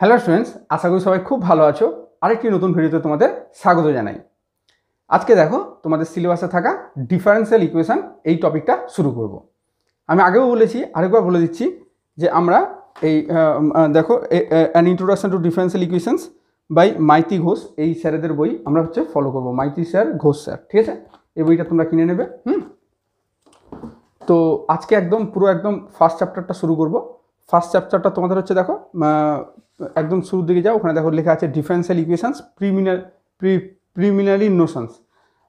Hello students আশা করি সবাই খুব ভালো আছো আরেকটি নতুন ভিডিওতে তোমাদের স্বাগত জানাই আজকে দেখো তোমাদের সিলেবাসে থাকা ডিফারেন্সিয়াল ইকুয়েশান এই টপিকটা শুরু করব। আমি আগেও বলেছি আরেকবার বলে দিচ্ছি যে আমরা এই দেখো an introduction to differential equations by Maity Ghosh এই স্যারেদের বই আমরা হচ্ছে ফলো করব মাইতি স্যার ঘোষ স্যার ঠিক আছে এই বইটা তোমরা কিনে নেবে হুম তো আজকে একদম পুরো একদম ফার্স্ট চ্যাপ্টারটা শুরু করব ফার্স্ট চ্যাপ্টারটা তোমাদের হচ্ছে দেখো একদম শুরুর দিকে যাও ওখানে দেখো লেখা আছে differential equations preliminary pre preliminary notions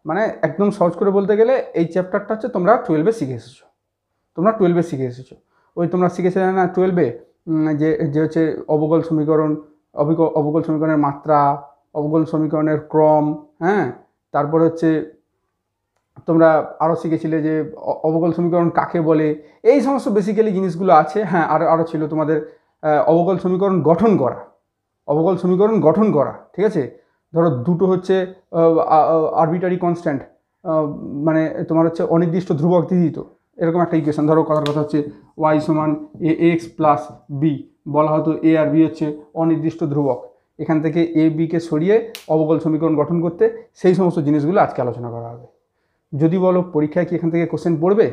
মানে একদম সহজ করে বলতে গেলে এই চ্যাপ্টারটা হচ্ছে তোমরা টুয়েলভে শিখে এসেছো তোমরা টুয়েলভে শিখে এসেছো ওই তোমরা শিখেছিলে না টুয়েলভে যে যে হচ্ছে অবকল সমীকরণ অবিক অবকল সমীকরণের মাত্রা অবকল সমীকরণের ক্রম হ্যাঁ তারপরে হচ্ছে তোমরা আরও শিখেছিলে যে অবকল সমীকরণ কাকে বলে এই সমস্ত বেসিক্যালি জিনিসগুলো আছে হ্যাঁ আর আরও ছিল তোমাদের অবকল সমীকরণ গঠন করা অবকল সমীকরণ গঠন করা ঠিক আছে ধরো দুটো হচ্ছে আরবিটারি কনস্ট্যান্ট মানে তোমার হচ্ছে অনির্দিষ্ট ধ্রুবক দিদিত এরকম একটা ইকুয়েশন ধরো কথার কথা হচ্ছে ওয়াই সমান এ এক্স প্লাস বি বলা হতো এ আর বি হচ্ছে অনির্দিষ্ট ধ্রুবক এখান থেকে এ বিকে সরিয়ে অবকল সমীকরণ গঠন করতে সেই সমস্ত জিনিসগুলো আজকে আলোচনা করা হবে যদি বলো পরীক্ষায় কি এখান থেকে কোশ্চেন পড়বে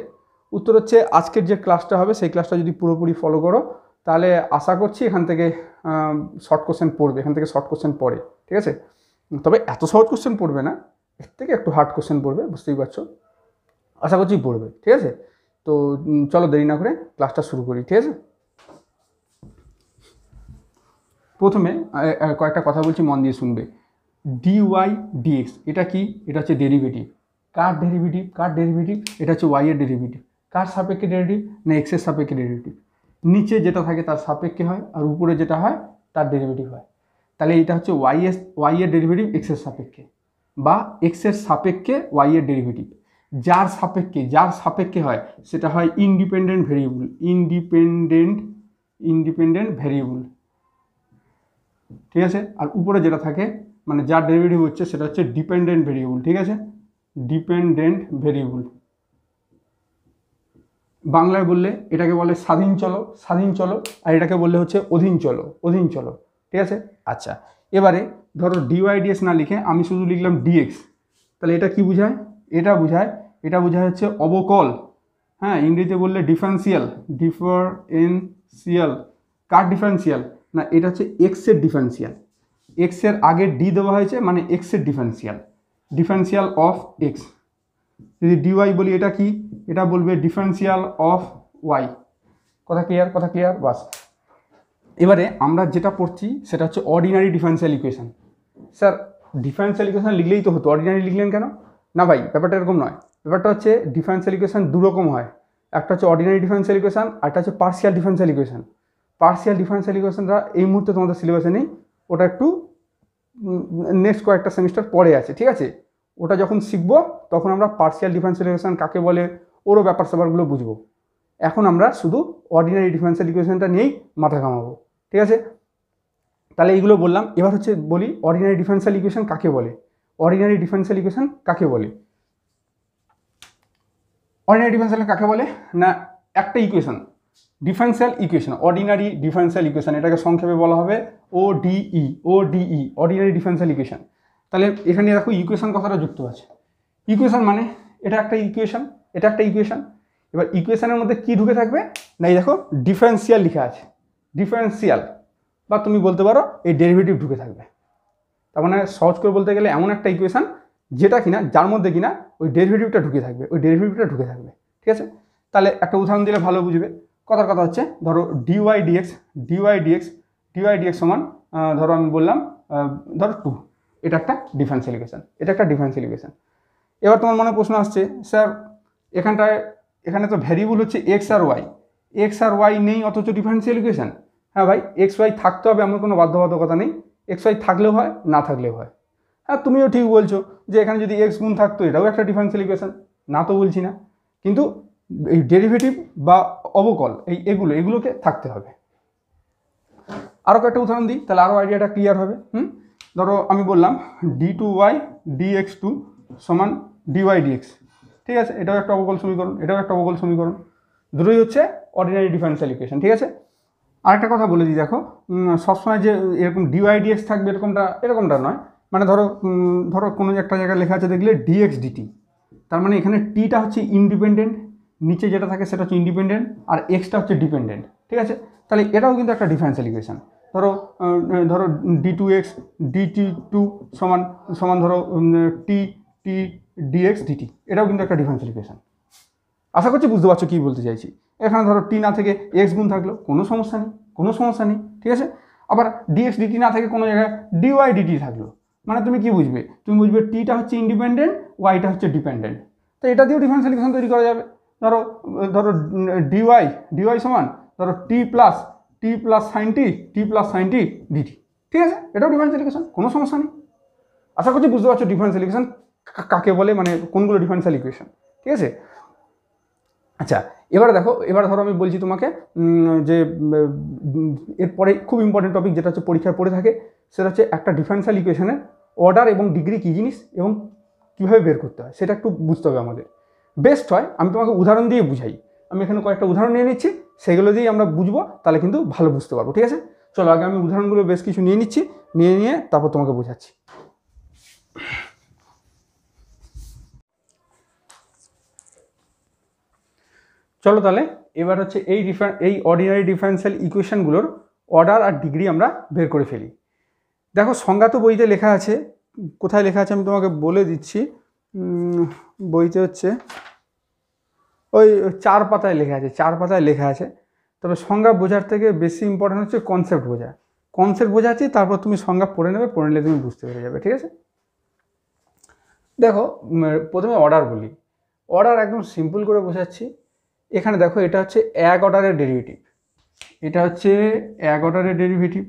উত্তর হচ্ছে আজকের যে ক্লাসটা হবে সেই ক্লাসটা যদি পুরোপুরি ফলো করো তাহলে আশা করছি এখান থেকে শর্ট কোশ্চেন পড়বে এখান থেকে শর্ট কোশ্চেন পড়ে ঠিক আছে তবে এত সহজ কোশ্চেন পড়বে না এর থেকে একটু হার্ড কোশ্চেন পড়বে বুঝতেই পারছো আশা করছি পড়বে ঠিক আছে তো চলো দেরি না করে ক্লাসটা শুরু করি ঠিক আছে প্রথমে কয়েকটা কথা বলছি মন দিয়ে শুনবে ডি ওয়াই ডিএক্স এটা কি এটা হচ্ছে ডেরিভেটিভ কার ডেরিভেটিভ কার ডেরিভেটিভ এটা হচ্ছে ওয়াইয়ের ডেরিভেটিভ কার সাপেক্ষে ডেরিভেটিভ না এক্সের সাপেক্ষে ডেরিভেটিভ নিচে যেটা থাকে তার সাপেক্ষে হয় আর উপরে যেটা হয় তার ডেরিভেটিভ হয় তাহলে এটা হচ্ছে ওয়াইএস ওয়াইয়ের ডেরিভেটিভ এক্সের সাপেক্ষে বা এক্সের সাপেক্ষে ওয়াইয়ের ডেরিভেটিভ যার সাপেক্ষে যার সাপেক্ষে হয় সেটা হয় independent variable independent independent variable ঠিক আছে আর উপরে যেটা থাকে মানে যার ডেরিভেটিভ হচ্ছে সেটা হচ্ছে ডিপেন্ডেন্ট ভেরিয়েবল ঠিক আছে ডিপেন্ডেন্ট ভেরিয়েবল বাংলায় বললে এটাকে বলে স্বাধীন চলো স্বাধীন চলো আর এটাকে বললে হচ্ছে অধীন চলো অধীন চলো ঠিক আছে আচ্ছা এবারে ধরো ডিওয়াইডিএস না লিখে আমি শুধু লিখলাম ডিএক্স তাহলে এটা কি বোঝায় এটা বোঝায় এটা বোঝায় হচ্ছে অবকল হ্যাঁ ইংরেজিতে বললে ডিফারেন্সিয়াল ডিফারেন্সিয়াল কার ডিফারেন্সিয়াল না এটা হচ্ছে এক্সের ডিফারেন্সিয়াল এক্সের আগে ডি দেওয়া হয়েছে মানে এক্সের ডিফারেন্সিয়াল ডিফারেন্সিয়াল অফ এক্স যদি ডিওয়াই বলি এটা কি এটা বলবে ডিফারেন্সিয়াল অফ ওয়াই কথা ক্লিয়ার কথা ক্লিয়ার বাস এবারে আমরা যেটা পড়ছি সেটা হচ্ছে ordinary differential equation sir differential equation লিখলেই তো হতো অর্ডিনারি লিখলেন কেন না ভাই ব্যাপারটা এরকম নয় ব্যাপারটা হচ্ছে ডিফারেন্সিয়াল ইকুয়েশান দুরকম হয় একটা হচ্ছে অর্ডিনারি ডিফারেন্সিয়াল ইকুয়েশান একটা হচ্ছে partial differential equation partial differential ইকুয়েশানটা এই মুহূর্তে তোমাদের সিলেবাসে নেই ওটা একটু নেক্সট কয়েকটা সেমিস্টার পরে আছে ঠিক আছে ওটা যখন শিখব তখন আমরা পার্সিয়াল ডিফারেন্সিয়াল ইকুয়েশন কাকে বলে ওরও ব্যাপার স্যাপারগুলো বুঝব এখন আমরা শুধু অর্ডিনারি ডিফারেন্সিয়াল ইকুয়েশনটা নিয়েই মাথা ঘামাবো ঠিক আছে তাহলে এইগুলো বললাম এবার হচ্ছে বলি অর্ডিনারি ডিফারেন্সিয়াল ইকুয়েশন কাকে বলে অর্ডিনারি ডিফারেন্সিয়াল ইকুয়েশন কাকে বলে অর্ডিনারি ডিফারেন্সিয়াল কাকে বলে না একটা equation differential equation ordinary differential equation এটাকে সংক্ষেপে বলা হবে O DE O D E ordinary differential equation তাহলে এখানে দেখো ইকুয়েশন কথাটা যুক্ত আছে ইকুয়েশন মানে এটা একটা ইকুয়েশন এটা একটা ইকুয়েশন এবার ইকুয়েশনের মধ্যে কি ঢুকে থাকবে না এই দেখো ডিফারেন্সিয়াল লেখা আছে ডিফারেন্সিয়াল বা তুমি বলতে পারো এই ডেরিভেটিভ ঢুকে থাকবে তার মানে সহজ করে বলতে গেলে এমন একটা ইকুয়েশন যেটা কিনা যার মধ্যে কিনা ওই ডেরিভেটিভটা ঢুকে থাকবে ওই ডেরিভেটিভটা ঢুকে থাকবে ঠিক আছে তাহলে একটা উদাহরণ দিলে ভালো বুঝবে কথার কথা হচ্ছে ধরো d y d x d y d x d y dx সমান ধরো আমি বললাম ধরো টু এটা একটা ডিফারেন্সিয়াল ইকুয়েশন এটা একটা ডিফারেন্সিয়াল ইকুয়েশন এবার তোমার মনে প্রশ্ন আসছে স্যার এখানটায় এখানে তো ভ্যারিয়েবল হচ্ছে এক্স আর ওয়াই এক্স আর ওয়াই নেই অথচ ডিফারেন্সিয়াল ইকুয়েশন হ্যাঁ ভাই এক্স ওয়াই থাকতে হবে এমন কোনো বাধ্যবাধকতা নেই এক্স ওয়াই থাকলেও হয় না থাকলেও হয় হ্যাঁ তুমিও ঠিক বলছো যে এখানে যদি এক্স গুণ থাকতো এটাও একটা ডিফারেন্সিয়াল ইকুয়েশন না তো বলছি না কিন্তু এই ডেরিভেটিভ বা অবকল এই এগুলো এগুলোকে থাকতে হবে আরও কয়েকটা উদাহরণ দিই তাহলে আরও আইডিয়াটা ক্লিয়ার হবে হুম ধরো আমি বললাম d two y d x two সমান ডিওয়াই ডিএক্স ঠিক আছে এটাও একটা অবকল সমীকরণ এটাও একটা অবকল সমীকরণ দুটোই হচ্ছে অর্ডিনারি ডিফারেন্সিয়াল ইকুয়েশন ঠিক আছে আরেকটা কথা বলে দিই দেখো সবসময় যে এরকম ডিওয়াই ডিএক্স থাকবে এরকমটা এরকমটা নয় মানে ধরো ধরো কোনো একটা জায়গায় লেখা আছে দেখলে ডিএক্স ডিটি তার মানে এখানে টিটা হচ্ছে ইন্ডিপেন্ডেন্ট নিচে যেটা থাকে সেটা হচ্ছে ইন্ডিপেন্ডেন্ট আর এক্সটা হচ্ছে ডিপেন্ডেন্ট ঠিক আছে তাহলে এটাও কিন্তু একটা ডিফারেন্সিয়াল ইকুয়েশান ধরো ধরো d two x d t two সমান সমান ধরো টি টি ডিএক্স ডিটি এটাও কিন্তু একটা ডিফারেন্সিয়াল ইকুয়েশান আশা করছি বুঝতে পারছো কী বলতে চাইছি এখানে ধরো টি না থেকে এক্স গুণ থাকলো কোনো সমস্যা নেই কোনো সমস্যা নেই ঠিক আছে আবার ডিএক্স ডিটি না থেকে কোনো জায়গায় ডিওয়াই ডিটি থাকলো মানে তুমি কি বুঝবে তুমি বুঝবে টিটা হচ্ছে ইন্ডিপেন্ডেন্ট ওয়াইটা হচ্ছে ডিপেন্ডেন্ট তো এটা দিয়েও ডিফারেন্সিয়াল ইকুয়েশন তৈরি করা যাবে ধরো ধরো ডিওয়াই ডিওয়াই সমান ধরো t plus t plus sine t t plus sine t d t ঠিক আছে এটাও ডিফারেন্স এলিগেশন কোনো সমস্যা নেই আশা করছি বুঝতে পারছো ডিফারেন্স এলিগেশন কাকে বলে মানে কোনগুলো ডিফারেন্সিয়াল ইকুয়েশন ঠিক আছে আচ্ছা এবার দেখো এবার ধরো আমি বলছি তোমাকে যে এরপরে খুব ইম্পর্টেন্ট টপিক যেটা হচ্ছে পরীক্ষায় পড়ে থাকে সেটা হচ্ছে একটা ডিফারেন্সিয়াল ইকুয়েশনের অর্ডার এবং ডিগ্রি কী জিনিস এবং কীভাবে বের করতে হয় সেটা একটু বুঝতে হবে আমাদের বেস্ট হয় আমি তোমাকে উদাহরণ দিয়ে বুঝাই আমি এখানে কয়েকটা উদাহরণ নিয়ে নিচ্ছি সেগুলো দিয়েই আমরা বুঝবো তাহলে কিন্তু ভালো বুঝতে পারবো ঠিক আছে চলো আগে আমি উদাহরণগুলো বেশ কিছু নিয়ে নিচ্ছি নিয়ে নিয়ে তারপর তোমাকে বোঝাচ্ছি চলো তাহলে এবার হচ্ছে এই ডিফার এই অর্ডিনারি ডিফারেন্সিয়াল ইকুয়েশানগুলোর অর্ডার আর ডিগ্রি আমরা বের করে ফেলি দেখো সংজ্ঞাত বইতে লেখা আছে কোথায় লেখা আছে আমি তোমাকে বলে দিচ্ছি বইতে হচ্ছে ওই চার পাতায় লেখা আছে চার পাতায় লেখা আছে তবে সংজ্ঞা বোঝার থেকে বেশি ইম্পর্টেন্ট হচ্ছে কনসেপ্ট বোঝা কনসেপ্ট বোঝাচ্ছি তারপর তুমি সংজ্ঞা পড়ে নেবে পড়ে নিলে তুমি বুঝতে পেরে যাবে ঠিক আছে দেখো প্রথমে অর্ডার বলি অর্ডার একদম সিম্পল করে বোঝাচ্ছি এখানে দেখো এটা হচ্ছে এক অর্ডারের ডেরিভেটিভ এটা হচ্ছে এক অর্ডারের ডেরিভেটিভ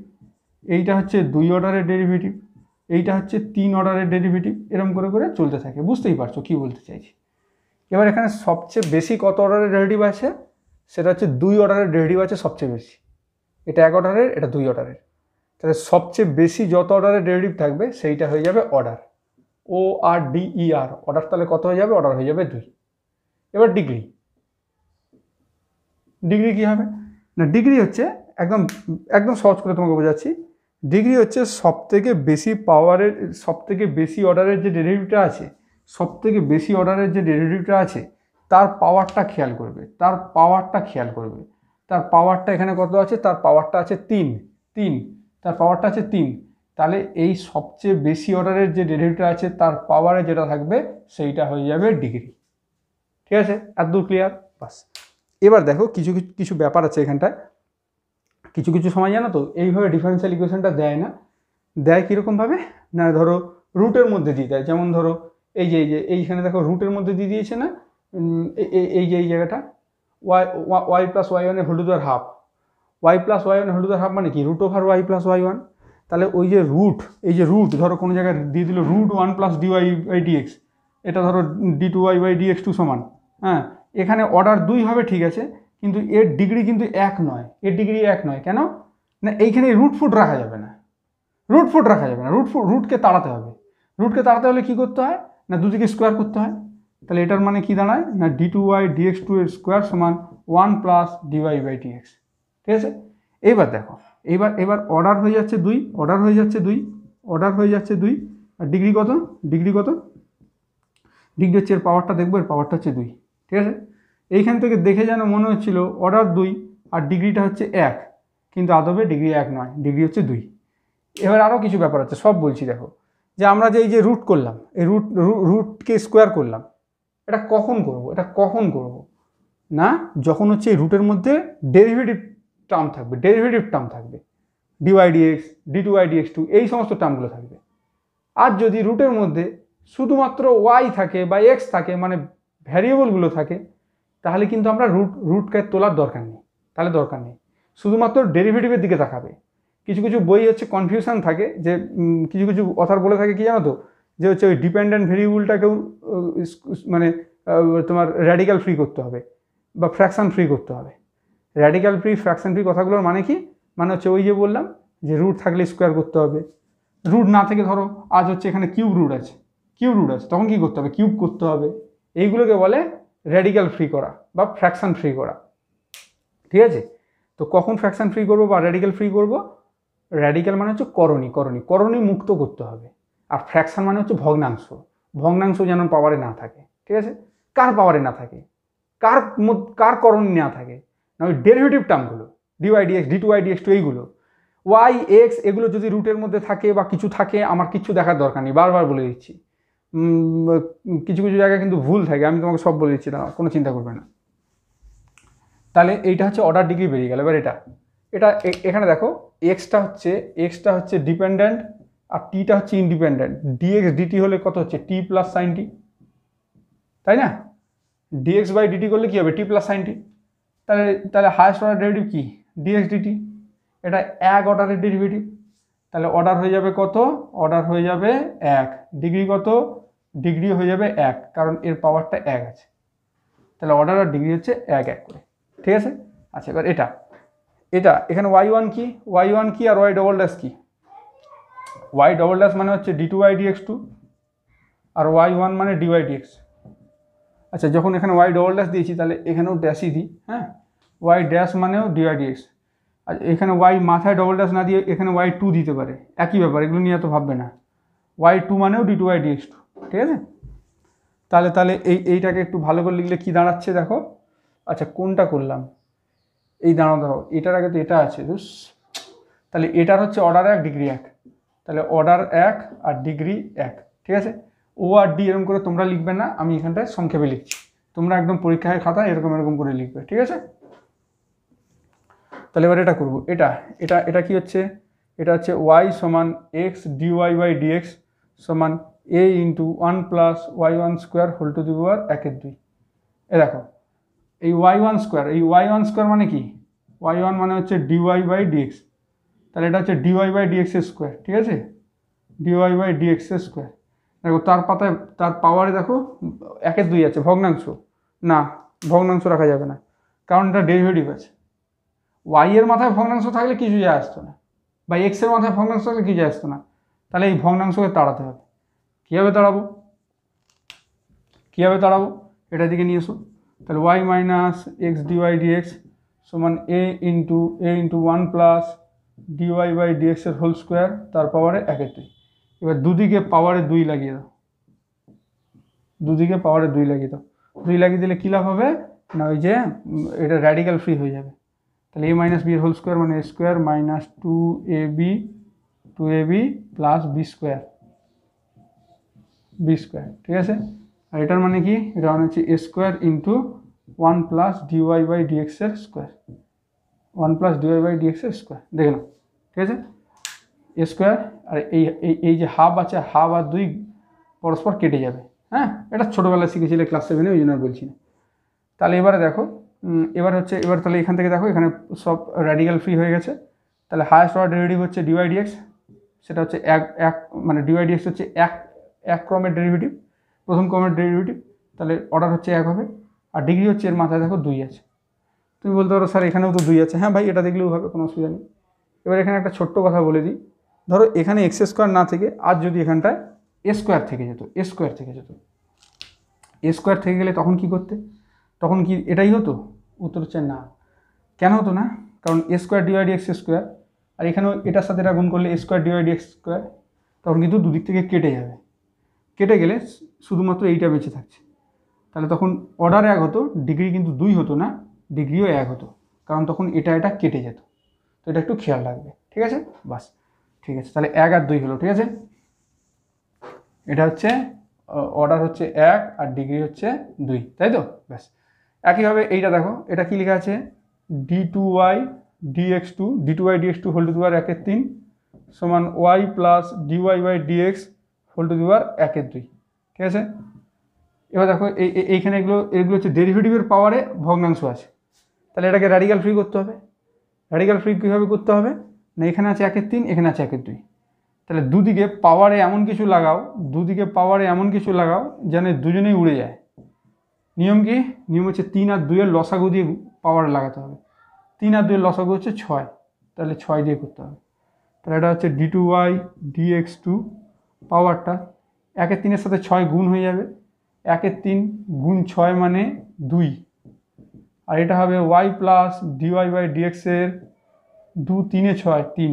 এইটা হচ্ছে দুই অর্ডারের ডেরিভেটিভ এইটা হচ্ছে তিন অর্ডারের ডেরিভেটিভ এরম করে করে চলতে থাকে বুঝতেই পারছো কি বলতে চাইছি এবার এখানে সবচেয়ে বেশি কত অর্ডারের ডেরিভেটিভ আছে সেটা হচ্ছে দুই অর্ডারের ডেরিভেটিভ আছে সবচেয়ে বেশি এটা এক অর্ডারের এটা দুই অর্ডারের তাহলে সবচেয়ে বেশি যত অর্ডারের ডেরিভেটিভ থাকবে সেইটা হয়ে যাবে অর্ডার ও আর ডি ই আর অর্ডার তাহলে কত হয়ে যাবে অর্ডার হয়ে যাবে দুই এবার ডিগ্রি ডিগ্রি কী হবে না ডিগ্রি হচ্ছে একদম একদম সহজ করে তোমাকে বোঝাচ্ছি ডিগ্রি হচ্ছে সবথেকে বেশি পাওয়ারের সবথেকে বেশি অর্ডারের যে ডেরিভেটিভটা আছে সবথেকে বেশি অর্ডারের যে ডেরিভেটিভটা আছে তার পাওয়ারটা খেয়াল করবে তার পাওয়ারটা খেয়াল করবে তার পাওয়ারটা এখানে কত আছে তার পাওয়ারটা আছে তিন তিন তার পাওয়ারটা আছে তিন তাহলে এই সবচেয়ে বেশি অর্ডারের যে ডেলিভারিটা আছে তার পাওয়ারে যেটা থাকবে সেইটা হয়ে যাবে ডিগ্রি ঠিক আছে এত দূর ক্লিয়ার বাস এবার দেখো কিছু কিছু ব্যাপার আছে এখানটায় কিছু কিছু সময় জানো তো এইভাবে ডিফারেন্সিয়াল ইকুয়েশনটা দেয় না দেয় কীরকমভাবে না ধরো রুটের মধ্যে দিয়ে দেয় যেমন ধরো এই যে এই যে এইখানে দেখো রুটের মধ্যে দিয়ে দিয়েছে না এই যে এই জায়গাটা ওয়াই ওয়াই প্লাস ওয়াই ওয়ানের হলুদ আর half y plus y one হলুদ আর হাফ মানে কি root over y plus y one তাহলে ওই যে রুট এই যে রুট ধরো কোনো জায়গায় দিয়ে দিল root one plus d y by d x এটা ধরো d two y by dx two সমান হ্যাঁ এখানে অর্ডার দুই হবে ঠিক আছে কিন্তু এর ডিগ্রি কিন্তু এক নয় এর ডিগ্রি এক নয় কেন না এইখানে রুট ফুট রাখা যাবে না রুট ফুট রাখা যাবে না রুট ফুট রুটকে তাড়াতে হবে রুটকে তাড়াতে হলে কী করতে হয় না দুদিকে স্কোয়ার করতে হয় তাহলে এটার মানে কি দাঁড়ায় না D two y dx two এর স্কোয়ার সমান one plus d y by d x ঠিক আছে এইবার দেখো এবার এবার অর্ডার হয়ে যাচ্ছে দুই অর্ডার হয়ে যাচ্ছে দুই অর্ডার হয়ে যাচ্ছে দুই আর ডিগ্রি কত ডিগ্রি কত ডিগ্রি হচ্ছে এর পাওয়ারটা দেখবো এর পাওয়ারটা হচ্ছে দুই ঠিক আছে এইখান থেকে দেখে যেন মনে হচ্ছিল অর্ডার দুই আর ডিগ্রিটা হচ্ছে এক কিন্তু আদবে ডিগ্রি এক নয় ডিগ্রি হচ্ছে দুই এবার আরও কিছু ব্যাপার আছে সব বলছি দেখো যে আমরা যে এই যে রুট করলাম এই রুট রুটকে স্কোয়ার করলাম এটা কখন করব এটা কখন করব না যখন হচ্ছে এই রুটের মধ্যে ডেরিভেটিভ টার্ম থাকবে ডেরিভেটিভ টার্ম থাকবে d y d x d two dx two এই সমস্ত টার্মগুলো থাকবে আর যদি রুটের মধ্যে শুধুমাত্র ওয়াই থাকে বা এক্স থাকে মানে ভ্যারিয়েবলগুলো থাকে তাহলে কিন্তু আমরা রুট রুটকে তোলার দরকার নেই তাহলে দরকার নেই শুধুমাত্র ডেরিভেটিভের দিকে তাকাবে কিছু কিছু বই হচ্ছে কনফিউশন থাকে যে কিছু কিছু অথার বলে থাকে কি জানো তো যে হচ্ছে ওই ডিপেন্ডেন্ট ভেরিয়েবলটাকেও মানে তোমার র্যাডিক্যাল ফ্রি করতে হবে বা ফ্র্যাকশান ফ্রি করতে হবে র্যাডিক্যাল ফ্রি ফ্র্যাকশান ফ্রি কথাগুলোর মানে কি মানে হচ্ছে ওই যে বললাম যে রুট থাকলে স্কোয়ার করতে হবে রুট না থেকে ধরো আজ হচ্ছে এখানে কিউব রুট আছে কিউব রুট আছে তখন কী করতে হবে কিউব করতে হবে এইগুলোকে বলে রেডিক্যাল ফ্রি করা বা ফ্র্যাকশান ফ্রি করা ঠিক আছে তো কখন ফ্র্যাকশান ফ্রি করবো বা রেডিক্যাল ফ্রি করব রেডিক্যাল মানে হচ্ছে করণী করণী করণী মুক্ত করতে হবে আর ফ্র্যাকশান মানে হচ্ছে ভগ্নাংশ ভগ্নাংশ যেন পাওয়ারে না থাকে ঠিক আছে কার পাওয়ারে না থাকে কার কার করণী না থাকে না ওই ডেরিভেটিভ টার্মগুলো d y d x d two y d x two এইগুলো ওয়াই এক্স এগুলো যদি রুটের মধ্যে থাকে বা কিছু থাকে আমার কিছু দেখার দরকার নেই বারবার বলে দিচ্ছি কিছু কিছু জায়গায় কিন্তু ভুল থাকে আমি তোমাকে সব বলে দিচ্ছি না কোনো চিন্তা করবে না তাহলে এইটা হচ্ছে অর্ডার ডিগ্রি বেরিয়ে গেল এবার এটা এটা এখানে দেখো এক্সটা হচ্ছে এক্সটা হচ্ছে ডিপেন্ডেন্ট আর টিটা হচ্ছে ইন্ডিপেন্ডেন্ট ডিএক্স ডিটি হলে কত হচ্ছে টি প্লাস সাইন টি তাই না ডিএক্স বাই ডিটি করলে কী হবে টি প্লাস সাইন টি তাহলে তাহলে হায়েস্ট অর্ডার ডেরিভেটিভ কী ডিএক্স ডিটি এটা এক অর্ডারের ডেরিভেটিভ তাহলে অর্ডার হয়ে যাবে কত অর্ডার হয়ে যাবে এক ডিগ্রি কত ডিগ্রি হয়ে যাবে এক কারণ এর পাওয়ারটা এক আছে তাহলে অর্ডার আর ডিগ্রি হচ্ছে এক এক করে ঠিক আছে আচ্ছা এবার এটা এটা এখানে ওয়াই ওয়ান কি ওয়াই ওয়ান কি আর ওয়াই ডবল ড্যাশ কি ওয়াই ডবল ড্যাশ মানে হচ্ছে d two y dx two আর ওয়াই ওয়ান মানে ডি ওয়াই ডিএক্স আচ্ছা যখন এখানে ওয়াই ডবল ড্যাশ দিয়েছি তাহলে এখানেও ড্যাশই দিই হ্যাঁ ওয়াই ড্যাশ মানেও ডি ওয়াই ডিএক্স আর এখানে ওয়াই মাথায় ডবল ড্যাশ না দিয়ে এখানে ওয়াই টু দিতে পারে একই ব্যাপার এগুলো নিয়ে এত ভাববে না ওয়াই টু মানেও d two y dx two ঠিক আছে তাহলে তাহলে এই এইটাকে একটু ভালো করে লিখলে কী দাঁড়াচ্ছে দেখো আচ্ছা কোনটা করলাম এই দাঁড়ো দেখো এটার আগে তো এটা আছে বুঝ তাহলে এটার হচ্ছে অর্ডার এক ডিগ্রি এক তাহলে অর্ডার এক আর ডিগ্রি এক ঠিক আছে ও আর ডি এরকম করে তোমরা লিখবে না আমি এখানটায় সংক্ষেপে লিখছি তোমরা একদম পরীক্ষায় খাতা এরকম এরকম করে লিখবে ঠিক আছে তাহলে এবার এটা করবো এটা এটা এটা কি হচ্ছে এটা হচ্ছে ওয়াই সমান x d y by dx সমান a into one plus y one square whole to the power একের দুই এ দেখো এই ওয়াই ওয়ান স্কোয়ার এই ওয়াই ওয়ান স্কোয়ার মানে কি ওয়াই ওয়ান মানে হচ্ছে ডিওয়াই বাই ডিএক্স তাহলে এটা হচ্ছে ডিওয়াই বাই ডিএক্স এর স্কোয়ার ঠিক আছে ডিওয়াই বাই ডিএক্স এর স্কোয়ার দেখো তার পাতায় তার পাওয়ারে দেখো একের দুই আছে ভগ্নাংশ না ভগ্নাংশ রাখা যাবে না কারণ এটা ডেরিভেটিভ আছে ওয়াই এর মাথায় ভগ্নাংশ থাকলে কিছু যায় আসতো না বা এক্সের মাথায় ভগ্নাংশ থাকলে কিছু যায় আসতো না তাহলে এই ভগ্নাংশকে তাড়াতে হবে কীভাবে দাঁড়াবো কীভাবে দাঁড়াবো এটা দিকে নিয়ে এসো তাহলে y minus x dy dx সমান a into a into one plus d y by ডিএক্সের হোল স্কোয়ার তার পাওয়ারে একের দুই এবার দুদিকে পাওয়ারে দুই লাগিয়ে দাও দুদিকে পাওয়ারে দুই লাগিয়ে দাও দুই লাগিয়ে দিলে কী লাভ হবে না ওই যে এটা র্যাডিক্যাল ফ্রি হয়ে যাবে তাহলে a minus b whole square মানে a square minus two a b two a b plus b square b square ঠিক আছে আর এটার মানে কি এটা মানে হচ্ছে a square into one plus d y by ডিএক্সের square one plus d y by ডিএক্সের স্কোয়ার দেখে নাও ঠিক আছে এ স্কোয়ার আর এই এই যে হাফ আছে হাফ আর দুই পরস্পর কেটে যাবে হ্যাঁ এটা ছোটোবেলায় শিখেছিলে ক্লাস সেভেনে ওই জন্য বলছি না তাহলে এবারে দেখো এবার হচ্ছে এবার তাহলে এখান থেকে দেখো এখানে সব র্যাডিক্যাল ফ্রি হয়ে গেছে তাহলে হায়েস্ট অর্ডার ডেরিভেটিভ হচ্ছে ডিওয়াই ডিএক্স সেটা হচ্ছে এক এক মানে ডিওয়াই ডিএক্স হচ্ছে এক এক ক্রমের ডেরিভেটিভ প্রথম ক্রমের ডেরিভেটিভ তাহলে অর্ডার হচ্ছে এক হবে আর ডিগ্রি হচ্ছে এর মাথায় দেখো দুই আছে তুমি বলতে পারো স্যার এখানেও তো দুই আছে হ্যাঁ ভাই এটা দেখলেও হবে কোনো অসুবিধা নেই এবার এখানে একটা ছোট্ট কথা বলে দিই ধরো এখানে এক্স স্কোয়ার না থেকে আর যদি এখানটায় এ স্কোয়ার থেকে যেত এ স্কোয়ার থেকে যেত এ স্কোয়ার থেকে গেলে তখন কি করতে তখন কি এটাই হতো উত্তর হচ্ছে না কেন হতো না কারণ a square d y d x square আর এখানেও এটার সাথে এটা গুণ করলে a square d y d x square তখন কিন্তু দুদিক থেকে কেটে যাবে কেটে গেলে শুধুমাত্র এইটা বেঁচে থাকছে তাহলে তখন অর্ডার এক হতো ডিগ্রি কিন্তু দুই হতো না ডিগ্রিও এক হতো কারণ তখন এটা এটা কেটে যেত তো এটা একটু খেয়াল রাখবে ঠিক আছে বাস ঠিক আছে তাহলে এক আর দুই হলো ঠিক আছে এটা হচ্ছে অর্ডার হচ্ছে এক আর ডিগ্রি হচ্ছে দুই তাই তো ব্যাস একইভাবে এইটা দেখো এটা কী লেখা আছে d two y d x two d two y x two whole to আর একের তিন সমান y plus d y by x to the power একের দুই ঠিক আছে এবার দেখো এই এইখানে এগুলো এগুলো হচ্ছে ডেরিভেটিভের পাওয়ারে ভগ্নাংশ আছে তাহলে এটাকে র্যাডিক্যাল ফ্রি করতে হবে র্যাডিক্যাল ফ্রি কীভাবে করতে হবে না এখানে আছে একের তিন এখানে আছে একের দুই তাহলে দুদিকে পাওয়ারে এমন কিছু লাগাও দুদিকে পাওয়ারে এমন কিছু লাগাও যেন দুজনেই উড়ে যায় নিয়ম কি নিয়ম হচ্ছে তিন আর দুইয়ের লসাগু দিয়ে পাওয়ার লাগাতে হবে তিন আর দুয়ের লসাগু হচ্ছে ছয় তাহলে ছয় দিয়ে করতে হবে তাহলে এটা হচ্ছে d two y d x two পাওয়ারটা একের তিনের সাথে ছয় গুণ হয়ে যাবে একের তিন গুণ ছয় মানে দুই আর এটা হবে ওয়াই প্লাস ডিওয়াই বাই ডিএক্সের দু তিনে ছয় তিন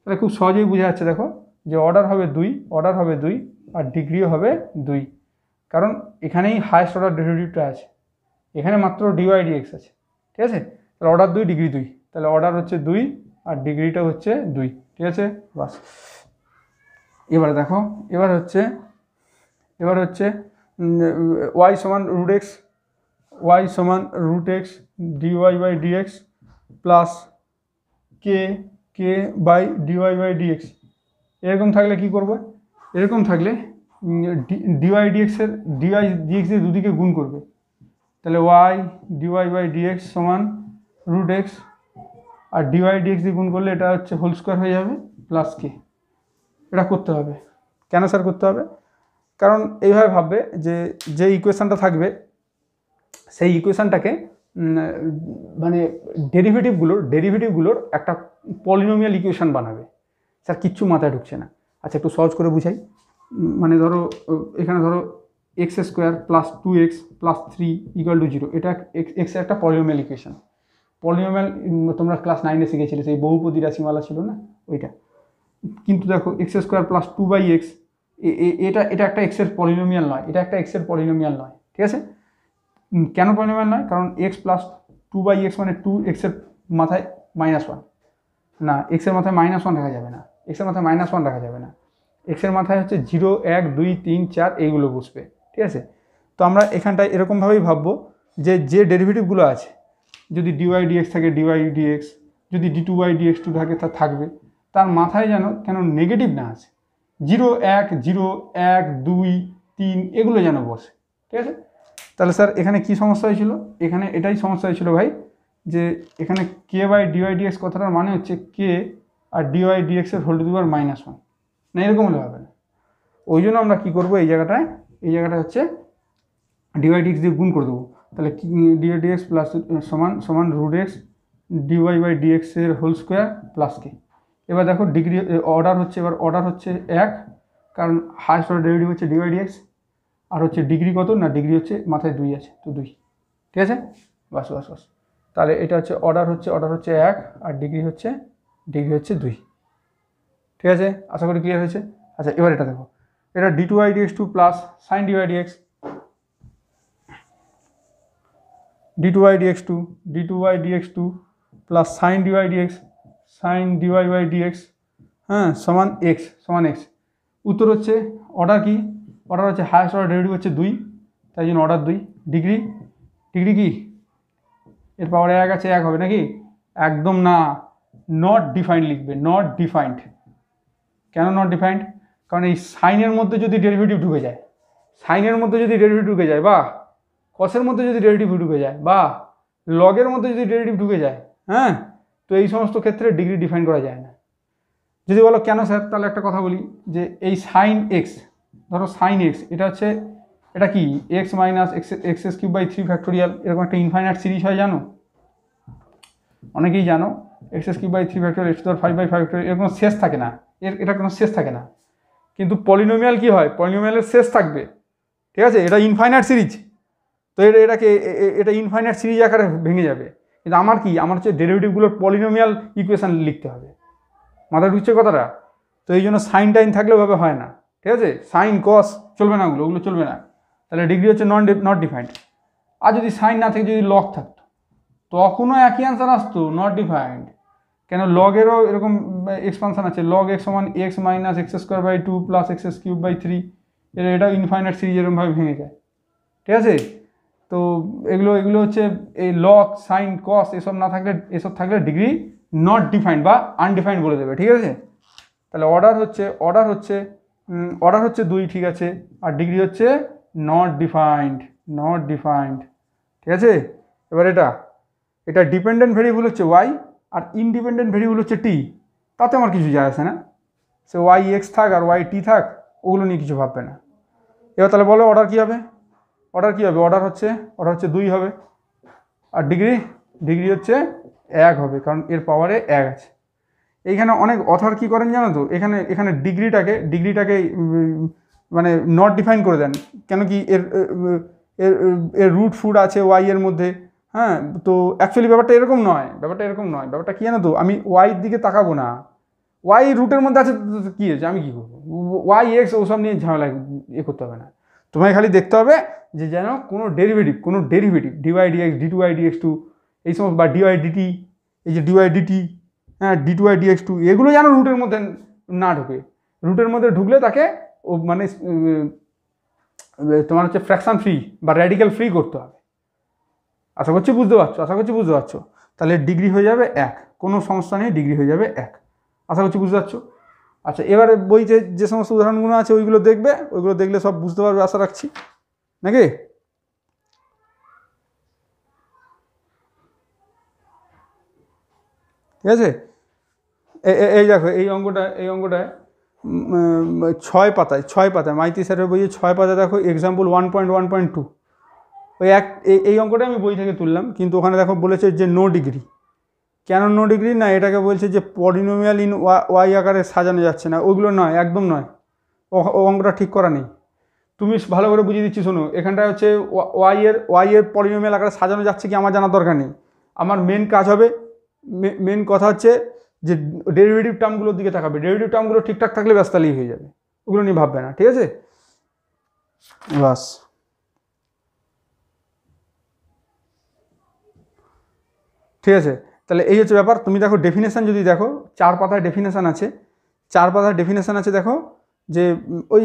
তাহলে খুব সহজেই বোঝা যাচ্ছে দেখো যে অর্ডার হবে দুই অর্ডার হবে দুই আর ডিগ্রিও হবে দুই কারণ এখানেই হায়েস্ট অর্ডার ডেরিভেটিভটা আছে এখানে মাত্র ডিওয়াই ডিএক্স আছে ঠিক আছে তাহলে অর্ডার দুই ডিগ্রি দুই তাহলে অর্ডার হচ্ছে দুই আর ডিগ্রিটা হচ্ছে দুই ঠিক আছে বাস এবার দেখো এবার হচ্ছে এবার হচ্ছে ওয়াই সমান রুট এক্স ওয়াই সমান root x dy by d x plus k k by d y by d x এরকম থাকলে কি করবে এরকম থাকলে ডিওয়াই ডিএক্সের ডিওয়াই ডিএক্স দিয়ে দুদিকে গুণ করবে তাহলে ওয়াই ডিওয়াই বাই ডিএক্স সমান রুট এক্স আর ডিওয়াই ডিএক্স দিয়ে গুণ করলে এটা হচ্ছে হোল স্কোয়ার হয়ে যাবে প্লাস কে এটা করতে হবে কেন স্যার করতে হবে কারণ এইভাবে ভাববে যে যে ইকুয়েশানটা থাকবে সেই ইকুয়েশানটাকে মানে ডেরিভেটিভগুলোর ডেরিভেটিভগুলোর একটা পলিনোমিয়াল ইকুয়েশান বানাবে স্যার কিচ্ছু মাথায় ঢুকছে না আচ্ছা একটু সহজ করে বুঝাই মানে ধরো এখানে ধরো x square plus two x plus three equal to zero এটা এক্সের একটা পলিনোমিয়াল ইকুয়েশান পলিনোমিয়াল তোমরা ক্লাস নাইনে শিখেছিলে সেই বহুপদী রাশিমালা ছিল না ওইটা কিন্তু দেখো x square plus two by x এটা এটা একটা এক্সের পলিনোমিয়াল নয় এটা একটা এক্সের পলিনোমিয়াল নয় ঠিক আছে কেন পলিনোমিয়াল নয় কারণ x plus two by x মানে টু এক্সের মাথায় মাইনাস ওয়ান না এক্সের মাথায় মাইনাস ওয়ান রাখা যাবে না এক্সের মাথায় মাইনাস ওয়ান রাখা যাবে না এক্সের মাথায় হচ্ছে জিরো এক দুই তিন চার এইগুলো বসবে ঠিক আছে তো আমরা এখানটায় এরকমভাবেই ভাববো যে যে ডেরিভেটিভগুলো আছে যদি ডিওয়াই ডিএক্স থাকে ডিওয়াই ডিএক্স যদি d two y dx two থাকে তা থাকবে তার মাথায় যেন কেন নেগেটিভ না আছে জিরো এক জিরো এক দুই তিন এগুলো যেন বসে ঠিক আছে তাহলে স্যার এখানে কি সমস্যা হয়েছিল এখানে এটাই সমস্যা হয়েছিল ভাই যে এখানে কে বাই ডিএক্স কথাটার মানে হচ্ছে কে আর ডিওয়াইডিএক্সের হোল টু দিবার মাইনাস ওয়ান না এরকম হলে হবে না ওই জন্য আমরা কী করবো এই জায়গাটায় এই জায়গাটা হচ্ছে ডিএক্স দিয়ে গুণ করে দেবো তাহলে ডিএক্স প্লাস সমান সমান রুট এক্স ডিওয়াই বাই ডিএক্সের হোল স্কোয়ার প্লাস কে এবার দেখো ডিগ্রি অর্ডার হচ্ছে এবার অর্ডার হচ্ছে এক কারণ হায়েস্ট অর্ডার ডেরিভেটিভ হচ্ছে ডিওয়াইডিএক্স আর হচ্ছে ডিগ্রি কত না ডিগ্রি হচ্ছে মাথায় দুই আছে তো দুই ঠিক আছে বাস বাস বাস তাহলে এটা হচ্ছে অর্ডার হচ্ছে অর্ডার হচ্ছে এক আর ডিগ্রি হচ্ছে ডিগ্রি হচ্ছে দুই ঠিক আছে আশা করি ক্লিয়ার হয়েছে আচ্ছা এবার এটা দেখো এটা d two y d x two plus sine d y d x d two y d x two d two y d x two plus sine d y d x sine d y by d x হ্যাঁ সমান এক্স সমান এক্স উত্তর হচ্ছে অর্ডার কি অর্ডার হচ্ছে হায়েস্ট অর্ডার ডিগ্রি হচ্ছে দুই তাই জন্য অর্ডার দুই ডিগ্রি ডিগ্রি কি এর পাওয়ার এক আছে এক হবে নাকি একদম না নট ডিফাইন্ড লিখবে নট ডিফাইন্ড কেন নট ডিফাইন্ড কারণ এই সাইনের মধ্যে যদি ডেরিভেটিভ ঢুকে যায় সাইনের মধ্যে যদি ডেরিভেটিভ ঢুকে যায় বা কসের মধ্যে যদি ডেরিভেটিভ ঢুকে যায় বা লগের মধ্যে যদি ডেরিভেটিভ ঢুকে যায় হ্যাঁ তো এই সমস্ত ক্ষেত্রে ডিগ্রি ডিফাইন করা যায় না যদি বলো কেন স্যার তাহলে একটা কথা বলি যে এই সাইন এক্স ধরো সাইন এক্স এটা হচ্ছে এটা কি x minus x x s cube by three factorial এরকম একটা ইনফাইনাইট সিরিজ হয় জানো অনেকেই জানো x s cube by three factorial x ধর ফাইভ বাই ফাইভ ফ্যাক্টোরিয়াল এর কোনো শেষ থাকে না এর এটা কোনো শেষ থাকে না কিন্তু পলিনোমিয়াল কি হয় পলিনোমিয়ালের শেষ থাকবে ঠিক আছে এটা ইনফাইনাইট সিরিজ তো এটা এটাকে এটা ইনফাইনাইট সিরিজ আকারে ভেঙে যাবে কিন্তু আমার কি আমার হচ্ছে ডেরিভেটিভগুলোর পলিনোমিয়াল ইকুয়েশান লিখতে হবে মাথা ঢুকছে কথাটা তো এই জন্য সাইন টাইন থাকলে ওভাবে হয় না ঠিক আছে সাইন কস চলবে না ওগুলো ওগুলো চলবে না তাহলে ডিগ্রি হচ্ছে নন নট ডিফাইন্ড আর যদি সাইন না থেকে যদি লক থাকতো তখনও একই অ্যান্সার আসতো নট ডিফাইন্ড কেন লগেরও এরকম এক্সপানশান আছে লগ এক্স সমান x minus x square by two plus x cube by three এটা ইনফাইনাইট সিরিজ এরকমভাবে ভেঙে যায় ঠিক আছে তো এগুলো এগুলো হচ্ছে এই লক সাইন কস এসব না থাকলে এসব থাকলে ডিগ্রি নট ডিফাইন্ড বা আনডিফাইন্ড বলে দেবে ঠিক আছে তাহলে অর্ডার হচ্ছে অর্ডার হচ্ছে অর্ডার হচ্ছে দুই ঠিক আছে আর ডিগ্রি হচ্ছে নট ডিফাইন্ড নট ডিফাইন্ড ঠিক আছে এবার এটা এটা ডিপেন্ডেন্ট ভেরিয়েবল হচ্ছে ওয়াই আর ইনডিপেন্ডেন্ট ভেরিয়েবল হচ্ছে টি তাতে আমার কিছু যায় আসে না সে ওয়াই এক্স থাক আর ওয়াই টি থাক ওগুলো নিয়ে কিছু ভাববে না এবার তাহলে বলো অর্ডার কী হবে অর্ডার কী হবে অর্ডার হচ্ছে অর্ডার হচ্ছে দুই হবে আর ডিগ্রি ডিগ্রি হচ্ছে এক হবে কারণ এর পাওয়ারে এক আছে এইখানে অনেক অথার কী করেন জানো তো এখানে এখানে ডিগ্রিটাকে ডিগ্রিটাকে মানে নট ডিফাইন করে দেন কেন কি এর এর এর রুট ফুড আছে ওয়াই এর মধ্যে হ্যাঁ তো অ্যাকচুয়ালি ব্যাপারটা এরকম নয় ব্যাপারটা এরকম নয় ব্যাপারটা কী জানো তো আমি ওয়াইয়ের দিকে তাকাবো না ওয়াই রুটের মধ্যে আছে কী আছে আমি কী করবো ওয়াই এক্স ওসব নিয়ে ঝামেলা এ করতে হবে না তোমায় খালি দেখতে হবে যে যেন কোনো ডেরিভেটিভ কোনো derivative d y d x d two y d x two এই সমস্ত বা ডিওয়াই ডিটি এই যে ডিওয়াই ডিটি হ্যাঁ d two y d x two এগুলো যেন রুটের মধ্যে না ঢুকে রুটের মধ্যে ঢুকলে তাকে ও মানে তোমার হচ্ছে ফ্র্যাকশান ফ্রি বা র্যাডিক্যাল ফ্রি করতে হবে আশা করছি বুঝতে পারছো আশা করছি বুঝতে পারছো তাহলে ডিগ্রি হয়ে যাবে এক কোনো সমস্যা নেই ডিগ্রি হয়ে যাবে এক আশা করছি বুঝতে পারছো আচ্ছা এবারে বইতে যে সমস্ত উদাহরণগুলো আছে ওইগুলো দেখবে ওইগুলো দেখলে সব বুঝতে পারবে আশা রাখছি নাকি ঠিক আছে এই দেখো এই অঙ্কটা এই অঙ্কটায় ছয় পাতায় ছয় পাতায় মাইতি স্যারের বইয়ে ছয় পাতায় দেখো example one point one point two ওই এক এই অঙ্কটা আমি বই থেকে তুললাম কিন্তু ওখানে দেখো বলেছে যে নো ডিগ্রি কেন নো ডিগ্রি না এটাকে বলছে যে পলিনোমিয়াল ইন ওয়াই আকারে সাজানো যাচ্ছে না ওগুলো নয় একদম নয় ও অঙ্কটা ঠিক করা নেই তুমি ভালো করে বুঝিয়ে দিচ্ছি শোনো এখানটা হচ্ছে ওয়াই এর ওয়াই এর পলিনোমিয়াল আকারে সাজানো যাচ্ছে কি আমার জানার দরকার নেই আমার মেন কাজ হবে মেন কথা হচ্ছে যে ডেরিভেটিভ টার্মগুলোর দিকে তাকাবে ডেরিভেটিভ টার্মগুলো ঠিকঠাক থাকলে ব্যস্তালি হয়ে যাবে ওগুলো নিয়ে ভাববে না ঠিক আছে বাস ঠিক আছে তাহলে এই হচ্ছে ব্যাপার তুমি দেখো ডেফিনেশান যদি দেখো চার পাতায় ডেফিনেশান আছে চার পাতার ডেফিনেশান আছে দেখো যে ওই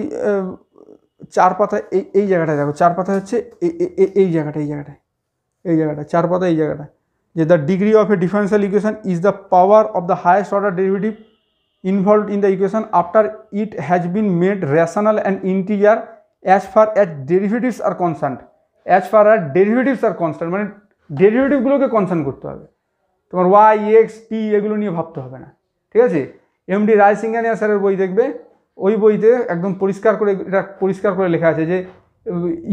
চার পাতা এই এই জায়গাটায় দেখো চার পাতা হচ্ছে এই জায়গাটা এই জায়গাটায় এই জায়গাটা চার পাতা এই জায়গাটা যে the degree of a differential equation is the power of the highest order derivative involve in the equation after it has been made rational and interior as far as derivatives are concern as far as derivatives are concern মানে ডেরিভেটিভগুলোকে concern করতে হবে তোমার Y x টি এগুলো নিয়ে ভাবতে হবে না ঠিক আছে এম রায় রায়সিংহানিয়া স্যারের বই দেখবে ওই বইতে একদম পরিষ্কার করে এটা পরিষ্কার করে লেখা আছে যে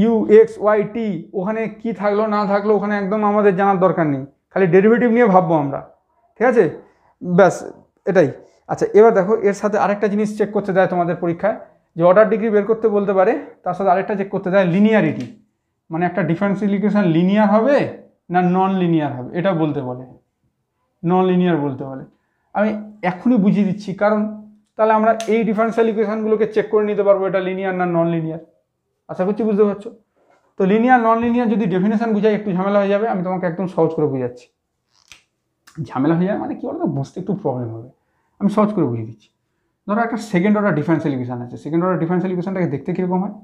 ইউ এক্স ওয়াই টি ওখানে কি থাকলো না থাকলো ওখানে একদম আমাদের জানার দরকার নেই খালি ডেরিভেটিভ নিয়ে ভাববো আমরা ঠিক আছে ব্যাস এটাই আচ্ছা এবার দেখো এর সাথে আরেকটা জিনিস চেক করতে দেয় তোমাদের পরীক্ষায় যে অর্ডার ডিগ্রি বের করতে বলতে পারে তার সাথে আরেকটা চেক করতে দেয় লিনিয়ারিটি মানে একটা ডিফারেন্সিয়েল লিনিয়ার হবে না নন লিনিয়ার হবে এটা বলতে বলে নন লিনিয়ার বলতে বলে আমি এখনই বুঝিয়ে দিচ্ছি কারণ তাহলে আমরা এই ডিফারেন্সিয়াল ইকুয়েশনগুলোকে চেক করে নিতে পারবো এটা লিনিয়ার না নন লিনিয়ার আশা করছি বুঝতে পারছো তো লিনিয়ার নন লিনিয়ার যদি ডেফিনেশান বুঝাই একটু ঝামেলা হয়ে যাবে আমি তোমাকে একদম সহজ করে বুঝাচ্ছি ঝামেলা হয়ে যাবে মানে কী বলতো বুঝতে একটু প্রবলেম হবে আমি সহজ করে বুঝিয়ে দিচ্ছি ধরো একটা সেকেন্ড অর্ডার ডিফারেন্সিয়াল ইকুয়েশন আছে সেকেন্ড অর্ডার ডিফারেন্সিয়াল ইকুয়েশনটাকে দেখতে কীরকম হয়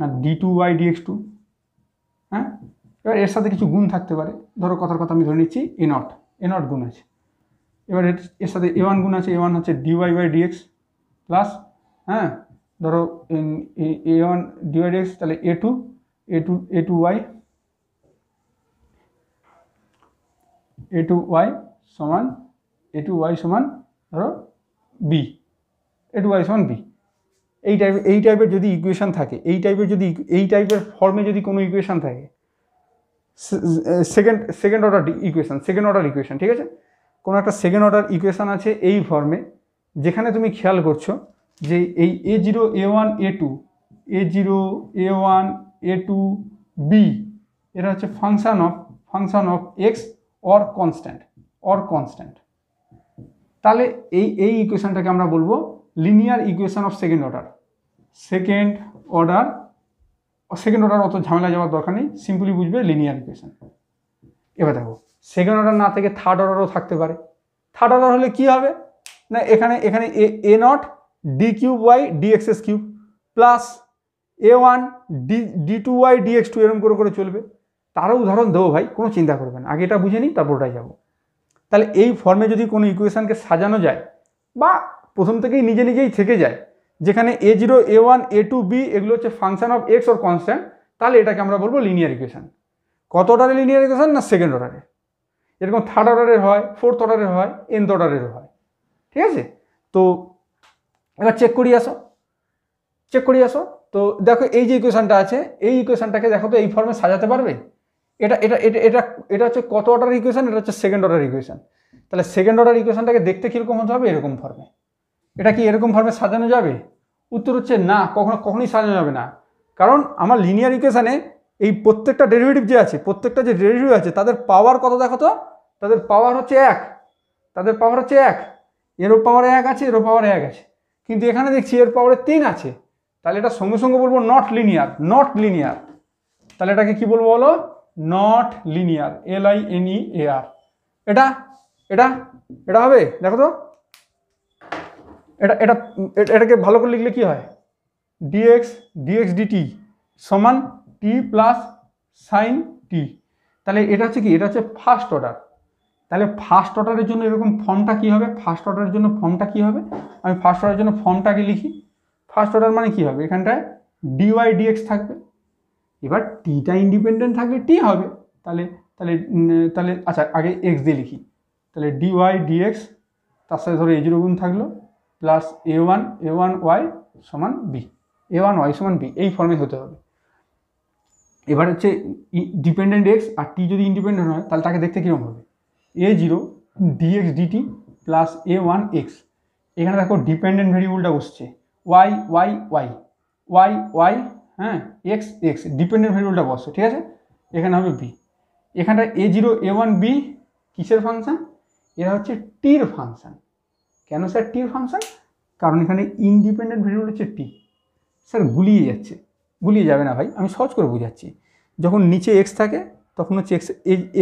না D two by D x two হ্যাঁ এবার এর সাথে কিছু গুণ থাকতে পারে ধরো কথার কথা আমি ধরে নিচ্ছি এ নট এ নট গুণ আছে এবার এর সাথে এ ওয়ান গুণ আছে এ ওয়ান হচ্ছে ডিওয়াই বাই ডিএক্স প্লাস হ্যাঁ ধরো এ ওয়ান ডিওয়াই ডিএক্স তাহলে a two a two a two y a two y সমান এ টু ওয়াই সমান ধরো বি এ টু ওয়াই সমান বি এই টাইপের এই টাইপের যদি ইকুয়েশান থাকে এই টাইপের যদি এই টাইপের ফর্মে যদি কোনো ইকুয়েশান থাকে second second order equation second order equation ঠিক আছে কোনো একটা সেকেন্ড অর্ডার ইকুয়েশান আছে এই ফর্মে যেখানে তুমি খেয়াল করছো যে এই a zero a one a two a zero a one a two b এটা হচ্ছে function of function of x or constant or constant তাহলে এই এই ইকুয়েশানটাকে আমরা বলবো linear equation of second order second order second order অত ঝামেলা যাওয়ার দরকার নেই সিম্পলি বুঝবে লিনিয়ার ইকুয়েশন এবার দেখো সেকেন্ড অর্ডার না থেকে থার্ড অর্ডারও থাকতে পারে থার্ড অর্ডার হলে কি হবে না এখানে এখানে a a naught d cube y d x's cube plus a one d d two y d x two এরম করে করে চলবে তারও উদাহরণ দেবো ভাই কোনো চিন্তা করবে না আগে এটা বুঝে নিই তারপর ওটাই যাবো তাহলে এই ফর্মে যদি কোনো ইকুয়েশানকে সাজানো যায় বা প্রথম থেকেই নিজে নিজেই থেকে যায় যেখানে a zero a one a two b এগুলো হচ্ছে function of x or constant তাহলে এটাকে আমরা বলবো লিনিয়ার ইকুয়েশান কত অর্ডারে লিনিয়ার ইকুয়েশান না সেকেন্ড অর্ডারে এরকম থার্ড অর্ডারের হয় ফোর্থ অর্ডারের হয় এন্থ অর্ডারের হয় ঠিক আছে তো এবার চেক করি আসো চেক করি আসো তো দেখো এই যে ইকুয়েশানটা আছে এই ইকুয়েশানটাকে দেখো তো এই ফর্মে সাজাতে পারবে এটা এটা এটা এটা এটা হচ্ছে কত অর্ডার ইকুয়েশান এটা হচ্ছে সেকেন্ড অর্ডার ইকুয়েশান তাহলে সেকেন্ড অর্ডার ইকুয়েশানটাকে দেখতে কীরকম হতে হবে এরকম ফর্মে এটা কি এরকম ফর্মে সাজানো যাবে উত্তর হচ্ছে না কখনো কখনোই সাজানো যাবে না কারণ আমার লিনিয়ার ইকুয়েশানে এই প্রত্যেকটা ডেরিভেটিভ যে আছে প্রত্যেকটা যে ডেরিভেটিভ আছে তাদের পাওয়ার কত দেখো তো তাদের পাওয়ার হচ্ছে এক তাদের পাওয়ার হচ্ছে এক এরও পাওয়ার এক আছে এরও পাওয়ার এক আছে কিন্তু এখানে দেখছি এর পাওয়ারে তিন আছে তাহলে এটা সঙ্গে সঙ্গে বলবো নট লিনিয়ার নট লিনিয়ার তাহলে এটাকে কি বলবো বলো not linear L I N E A R এটা এটা হবে দেখো তো এটা এটা এটাকে ভালো করে লিখলে কি হয় ডিএক্স ডিএক্স ডিটি সমান টি প্লাস সাইন টি তাহলে এটা হচ্ছে কি এটা হচ্ছে ফার্স্ট অর্ডার তাহলে ফার্স্ট অর্ডারের জন্য এরকম ফর্মটা কি হবে ফার্স্ট অর্ডারের জন্য ফর্মটা কি হবে আমি ফার্স্ট অর্ডারের জন্য ফর্মটাকে লিখি ফার্স্ট অর্ডার মানে কি হবে এখানটায় ডিওয়াই ডিএক্স থাকবে এবার টিটা ইন্ডিপেন্ডেন্ট থাকলে টি হবে তাহলে তাহলে তাহলে আচ্ছা আগে এক্স দিয়ে লিখি তাহলে ডিওয়াই ডিএক্স তার সাথে ধরো এই যেরকম থাকলো plus a one a one y সমান বি এ ওয়ান ওয়াই সমান বি এই ফর্মে হতে হবে এবার হচ্ছে ডিপেন্ডেন্ট এক্স আর টি যদি ইন্ডিপেন্ডেন্ট হয় তাহলে তাকে দেখতে কীরকম হবে a zero dx dt plus a one x এখানে দেখো ডিপেন্ডেন্ট ভেরিয়েবলটা বসছে y y y y y হ্যাঁ এক্স এক্স ডিপেন্ডেন্ট ভেরিয়েবলটা বসছে ঠিক আছে এখানে হবে বি এখানটা a zero a one b কিসের ফাংশান এরা হচ্ছে টির ফাংশান কেন স্যার টির ফাংশন কারণ এখানে ইনডিপেন্ডেন্ট ভেরিয়েবল হচ্ছে টি স্যার গুলিয়ে যাচ্ছে গুলিয়ে যাবে না ভাই আমি সহজ করে বোঝাচ্ছি যখন নিচে এক্স থাকে তখন হচ্ছে x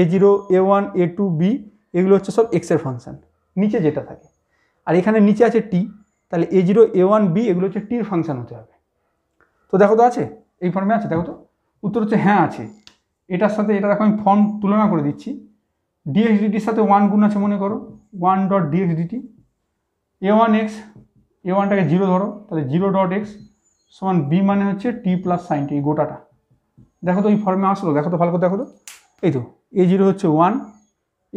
a zero a one a two b এগুলো হচ্ছে সব এক্সের ফাংশান নিচে যেটা থাকে আর এখানে নিচে আছে টি তাহলে a zero a one b এগুলো হচ্ছে টির ফাংশান হতে হবে তো দেখো তো আছে এই ফর্মে আছে দেখো তো উত্তর হচ্ছে হ্যাঁ আছে এটার সাথে এটা দেখো আমি ফর্ম তুলনা করে দিচ্ছি ডিএক্স ডিটির সাথে ওয়ান গুণ আছে মনে করো one dot dx dt a one x a ওয়ানটাকে জিরো ধরো তাহলে জিরো ডট এক্স সমান বি মানে হচ্ছে টি প্লাস সাইনটি এই গোটাটা দেখো তো এই ফর্মে আসলো দেখো তো ভালো করে দেখো তো এই তো এ জিরো হচ্ছে ওয়ান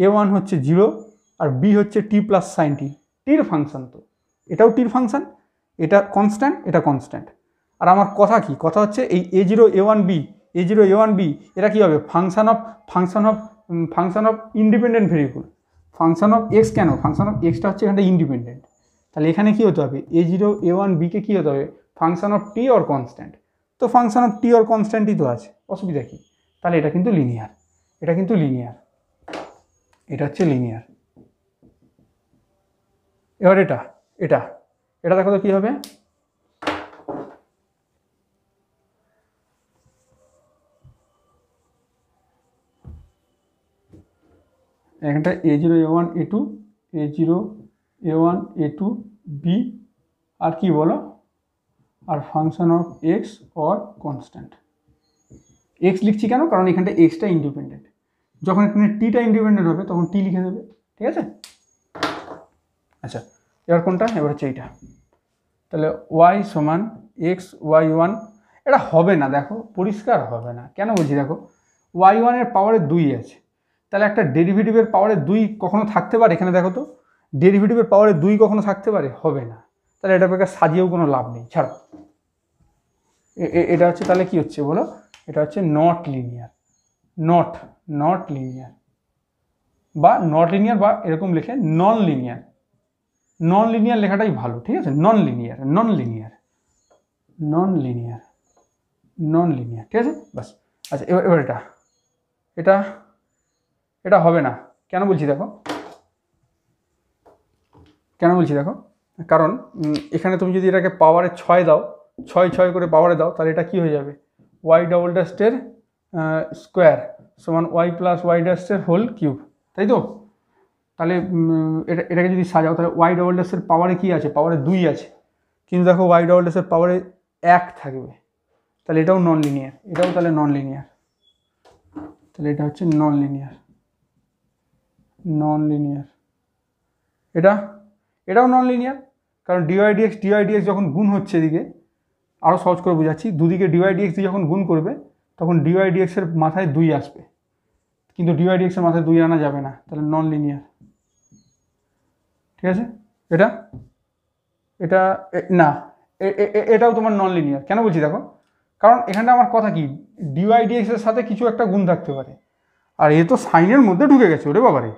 এ ওয়ান হচ্ছে জিরো আর বি হচ্ছে টি প্লাস সাইনটি টির ফাংশান তো এটাও টির ফাংশান এটা কনস্ট্যান্ট এটা কনস্ট্যান্ট আর আমার কথা কি কথা হচ্ছে এই a zero a one b a zero a one b এটা কী হবে function of function of function of independent variable function of x কেন ফাংশান অফ এক্সটা হচ্ছে এখানটা ইন্ডিপেন্ডেন্ট তাহলে এখানে কী হতে হবে এ জিরো এ ওয়ান বিকে কী হতে হবে function of t or constant তো ফাংশন অফ টি অর কনস্ট্যান্টই তো আছে অসুবিধা কী তাহলে এটা কিন্তু লিনিয়ার এটা কিন্তু লিনিয়ার এটা হচ্ছে লিনিয়ার এবার এটা এটা এটা দেখো তো কী হবে এখানটা a zero a one a two a zero a one a two b আর কি বলো আর function of x or constant x লিখছি কেন কারণ এখানটা এক্সটা ইন্ডিপেন্ডেন্ট যখন এখানে টিটা ইন্ডিপেন্ডেন্ট হবে তখন টি লিখে দেবে ঠিক আছে আচ্ছা এবার কোনটা এবার হচ্ছে এইটা তাহলে ওয়াই সমান এক্স ওয়াই ওয়ান এটা হবে না দেখো পরিষ্কার হবে না কেন বলছি দেখো ওয়াই ওয়ানের পাওয়ারে দুই আছে তাহলে একটা ডেরিভেটিভের পাওয়ারে দুই কখনো থাকতে পারে এখানে দেখো তো ডেরিভেটিভের পাওয়ারে দুই কখনো থাকতে পারে হবে না তাহলে এটা আপনাকে সাজিয়েও কোনো লাভ নেই ছাড়ো এটা হচ্ছে তাহলে কি হচ্ছে বলো এটা হচ্ছে not linear not not linear বা নট লিনিয়ার বা এরকম লেখে নন লিনিয়ার নন লিনিয়ার লেখাটাই ভালো ঠিক আছে non linear non linear non linear non linear ঠিক আছে বাস আচ্ছা এবার এবার এটা এটা এটা হবে না কেন বলছি দেখো কেন বলছি দেখো কারণ এখানে তুমি যদি এটাকে পাওয়ারে ছয় দাও ছয় ছয় করে পাওয়ারে দাও তাহলে এটা কি হয়ে যাবে ওয়াই ডবল ডাস্টের স্কোয়ার সমান ওয়াই প্লাস ওয়াই ডাস্টের হোল কিউব তাই তো তাহলে এটা এটাকে যদি সাজাও তাহলে ওয়াই ডাবল ডাস্টের পাওয়ারে কি আছে পাওয়ারে দুই আছে কিন্তু দেখো ওয়াই ডাবল ডাস্টের পাওয়ারে এক থাকবে তাহলে এটাও নন লিনিয়ার এটাও তাহলে নন লিনিয়ার তাহলে এটা হচ্ছে নন লিনিয়ার নন লিনিয়ার এটা এটাও নন লিনিয়ার কারণ ডিওয়াইডিএক্স ডিওয়াইডিএক্স যখন গুণ হচ্ছে এদিকে আরও সহজ করে বোঝাচ্ছি দুদিকে ডিওয়াইডিএক্স দিয়ে যখন গুণ করবে তখন ডিওয়াইডিএক্সের মাথায় দুই আসবে কিন্তু ডিওয়াইডিএক্সের মাথায় দুই আনা যাবে না তাহলে নন লিনিয়ার ঠিক আছে এটা এটা না এটাও তোমার নন লিনিয়ার কেন বলছি দেখো কারণ এখানটা আমার কথা কি ডিওয়াইডিএক্সের সাথে কিছু একটা গুণ থাকতে পারে আর এ তো সাইনের মধ্যে ঢুকে গেছে ওরে বাবারে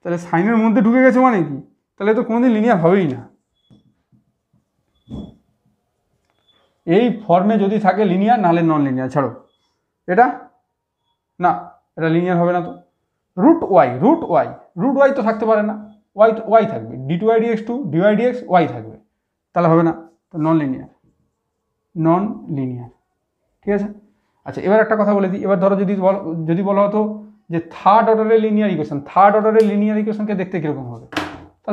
তাহলে সাইনের মধ্যে ঢুকে গেছে মানে কি তাহলে তো কোনোদিন লিনিয়ার হবেই না এই ফর্মে যদি থাকে লিনিয়ার নাহলে নন লিনিয়ার ছাড়ো এটা না এটা লিনিয়ার হবে না তো root y root y root y তো থাকতে পারে না ওয়াই ওয়াই থাকবে d two y dx two dy dx y থাকবে তাহলে হবে না তো নন লিনিয়ার নন লিনিয়ার ঠিক আছে আচ্ছা এবার একটা কথা বলে দিই এবার ধরো যদি যদি বলা হতো যে থার্ড অর্ডারের লিনিয়ার ইকুয়েশন থার্ড অর্ডারের লিনিয়ার ইকুয়েশনকে দেখতে কীরকম হবে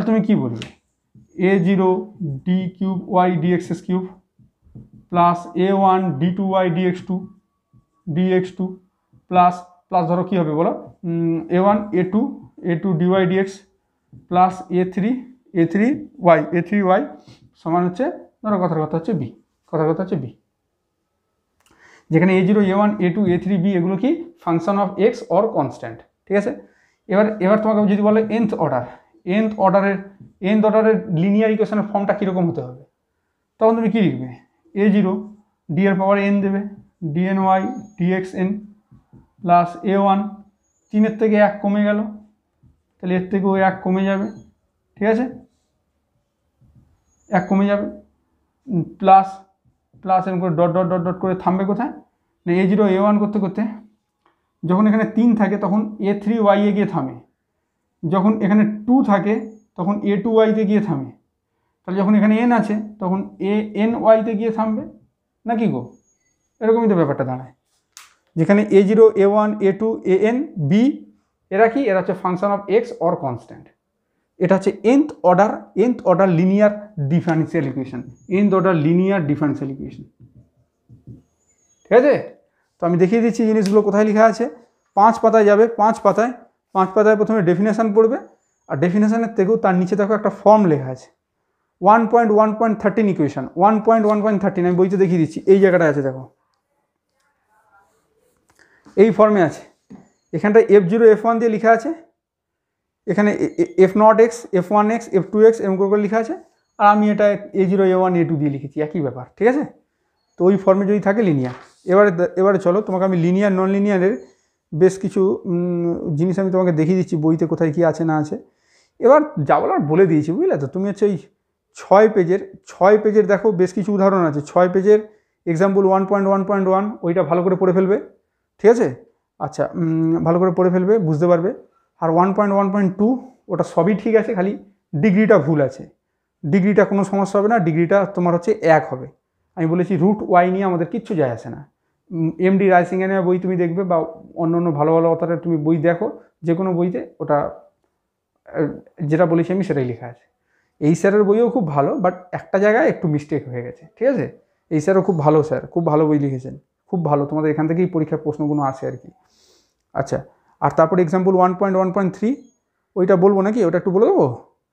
তাহলে তুমি কি বলবে a zero d cube y d x s cube plus a one d two y d x two d x two plus plus ধরো কী হবে বলো a one a two a two d y d x plus a three a three y a three y সমান হচ্ছে ধরো কথার কথা হচ্ছে বি কথার কথা হচ্ছে বি যেখানে a zero a one a two a three b এগুলো কি function of x or constant ঠিক আছে এবার এবার তোমাকে যদি বলে এনথ অর্ডার এনথ অর্ডারের এনথ অর্ডারের লিনিয়ার ইকুয়েশনের ফর্মটা কীরকম হতে হবে তখন তুমি কী লিখবে এ জিরো ডি এর পাওয়ার এন দেবে dn y dx n plus a one তিনের থেকে এক কমে গেল তাহলে এর থেকেও এক কমে যাবে ঠিক আছে এক কমে যাবে প্লাস প্লাস এরকম করে ডট ডট ডট ডট করে থামবে কোথায় না এ জিরো এ ওয়ান করতে করতে যখন এখানে তিন থাকে তখন এ থ্রি ওয়াইয়ে গিয়ে থামে যখন এখানে টু থাকে তখন এ টু ওয়াইতে গিয়ে থামে তাহলে যখন এখানে এন আছে তখন এ এন ওয়াইতে গিয়ে থামবে নাকি গো এরকমই তো ব্যাপারটা দাঁড়ায় যেখানে a zero a one a two a n b এরা কি এরা হচ্ছে function of x or constant এটা হচ্ছে nth order nth order linear differential equation nth order linear differential equation ঠিক আছে তো আমি দেখিয়ে দিচ্ছি জিনিসগুলো কোথায় লেখা আছে পাঁচ পাতায় যাবে পাঁচ পাতায় পাঁচ পাতায় প্রথমে ডেফিনেশান পড়বে আর ডেফিনেশানের থেকেও তার নিচে দেখো একটা ফর্ম লেখা আছে one point one point thirteen equation one point one point thirteen আমি বইতে দেখিয়ে দিচ্ছি এই জায়গাটা আছে দেখো এই ফর্মে আছে এখানটা এফ জিরো এফ ওয়ান দিয়ে লেখা আছে এখানে f not x f one x f two x এরকম করে লেখা আছে আর আমি এটা a zero a one a two দিয়ে লিখেছি একই ব্যাপার ঠিক আছে তো ওই ফর্মে যদি থাকে লিনিয়ার এবারে এবারে চলো তোমাকে আমি লিনিয়ার নন লিনিয়ারের বেশ কিছু জিনিস আমি তোমাকে দেখিয়ে দিচ্ছি বইতে কোথায় কি আছে না আছে এবার যা বলার বলে দিয়েছি বুঝলে তো তুমি হচ্ছে ওই ছয় পেজের ছয় পেজের দেখো বেশ কিছু উদাহরণ আছে ছয় পেজের example one point one point one ওইটা ভালো করে পড়ে ফেলবে ঠিক আছে আচ্ছা ভালো করে পড়ে ফেলবে বুঝতে পারবে আর one point one point two ওটা সবই ঠিক আছে খালি ডিগ্রিটা ভুল আছে ডিগ্রিটা কোনো সমস্যা হবে না ডিগ্রিটা তোমার হচ্ছে এক হবে আমি বলেছি রুট ওয়াই নিয়ে আমাদের কিচ্ছু যায় আসে না এমডি রায়সিংহানিয়ার বই তুমি দেখবে বা অন্য অন্য ভালো ভালো অথারের তুমি বই দেখো যে কোনো বইতে ওটা যেটা বলেছি আমি সেটাই লেখা আছে এই স্যারের বইও খুব ভালো বাট একটা জায়গায় একটু মিস্টেক হয়ে গেছে ঠিক আছে এই স্যারও খুব ভালো স্যার খুব ভালো বই লিখেছেন খুব ভালো তোমাদের এখান থেকেই পরীক্ষার প্রশ্নগুলো আসে আর কি আচ্ছা আর তারপর example one point one point three ওইটা বলবো নাকি ওটা একটু বলে দেবো